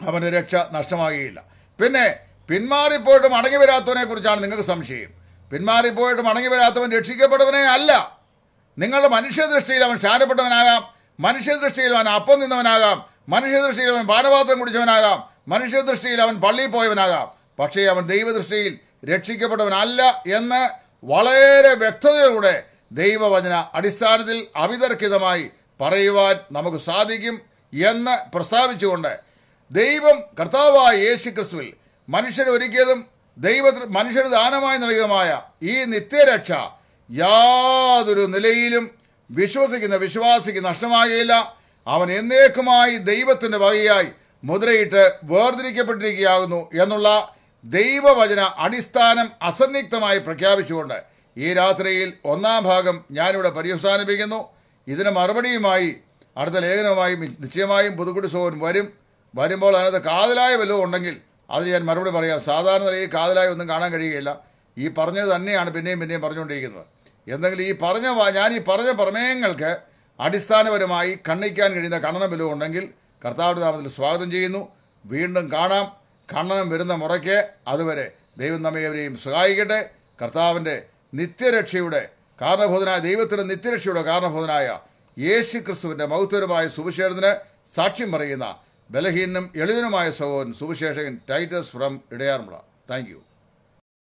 അവൻ്റെ രക്ഷ നഷ്ടമാകുകയില്ല പിന്നെ പിന്മാറിപ്പോയിട്ട് മടങ്ങി വരാത്തവനെ കുറിച്ചാണ് നിങ്ങൾക്ക് സംശയം പിന്മാറിപ്പോയിട്ട് മടങ്ങി വരാത്തവൻ രക്ഷിക്കപ്പെട്ടവനെ അല്ല നിങ്ങളുടെ മനുഷ്യദൃഷ്ടിയിൽ അവൻ ക്ഷാരപ്പെട്ടവനാകാം മനുഷ്യദൃഷ്ടിയിൽ അവൻ അപ്പം നിന്നവനാകാം മനുഷ്യദൃഷ്ടിയിൽ അവൻ പാനപാത്രം കുടിച്ചവനാകാം മനുഷ്യദൃഷ്ടിയിൽ അവൻ പള്ളിയിൽ പോയവനാകാം പക്ഷേ അവൻ ദൈവദൃഷ്ടിയിൽ രക്ഷിക്കപ്പെട്ടവനല്ല എന്ന് വളരെ വ്യക്തതയോടെ ദൈവവചന അടിസ്ഥാനത്തിൽ അവിതർക്കിതമായി പറയുവാൻ നമുക്ക് സാധിക്കും എന്ന് പ്രസ്താവിച്ചുകൊണ്ട് ദൈവം കർത്താവായ യേശു ക്രിസ്തുവിൽ മനുഷ്യർ ദൈവ മനുഷ്യർ ദാനമായി നൽകിയതുമായ ഈ നിത്യരക്ഷ യാതൊരു നിലയിലും വിശ്വസിക്കുന്ന വിശ്വാസിക്ക് നഷ്ടമാകുകയില്ല അവൻ എന്നേക്കുമായി ദൈവത്തിൻ്റെ വകയായി മുദ്രയിട്ട് വേർതിരിക്കപ്പെട്ടിരിക്കുകയാകുന്നു എന്നുള്ള ദൈവവചന അടിസ്ഥാനം അസന്നിഗ്ധമായി പ്രഖ്യാപിച്ചുകൊണ്ട് ഈ രാത്രിയിൽ ഒന്നാം ഭാഗം ഞാനിവിടെ പര്യവസാനിപ്പിക്കുന്നു ഇതിന് മറുപടിയുമായി അടുത്ത ലേഖനവുമായി നിശ്ചയമായും പുതുക്കുടി സോൻ വരും വരുമ്പോൾ അതിനകത്ത് കാതലായ വല്ലതും ഉണ്ടെങ്കിൽ അത് ഞാൻ മറുപടി പറയാം സാധാരണ നിലയിൽ കാതലായ ഒന്നും കാണാൻ കഴിയുകയില്ല ഈ പറഞ്ഞത് തന്നെയാണ് പിന്നെയും പിന്നെയും പറഞ്ഞുകൊണ്ടിരിക്കുന്നത് എന്തെങ്കിലും ഈ പറഞ്ഞ ഞാൻ ഈ പറഞ്ഞ പ്രമേയങ്ങൾക്ക് അടിസ്ഥാനപരമായി കണ്ണിക്കാൻ കഴിയുന്ന കണ്ണന ബലം ഉണ്ടെങ്കിൽ കർത്താവിൻ്റെ നാമത്തിൽ സ്വാഗതം ചെയ്യുന്നു വീണ്ടും കാണാം കണ്ണനം വരുന്ന മുറയ്ക്ക് അതുവരെ ദൈവം നമ്മയവരെയും സഹായിക്കട്ടെ കർത്താവിൻ്റെ നിത്യരക്ഷയുടെ കാരണഭൂതനായ ദൈവത്തിൻ്റെ നിത്യരക്ഷയുടെ കാരണഭൂതനായ യേശു ക്രിസ്തുവിൻ്റെ മൗത്തരമായ സുവിശേഷത്തിന് സാക്ഷ്യം പറയുന്ന ബലഹീനും എളിവനുമായ സഹോദരൻ സുവിശേഷകൻ ടൈറ്റസ് ഫ്രം ഇടയാർമുള താങ്ക്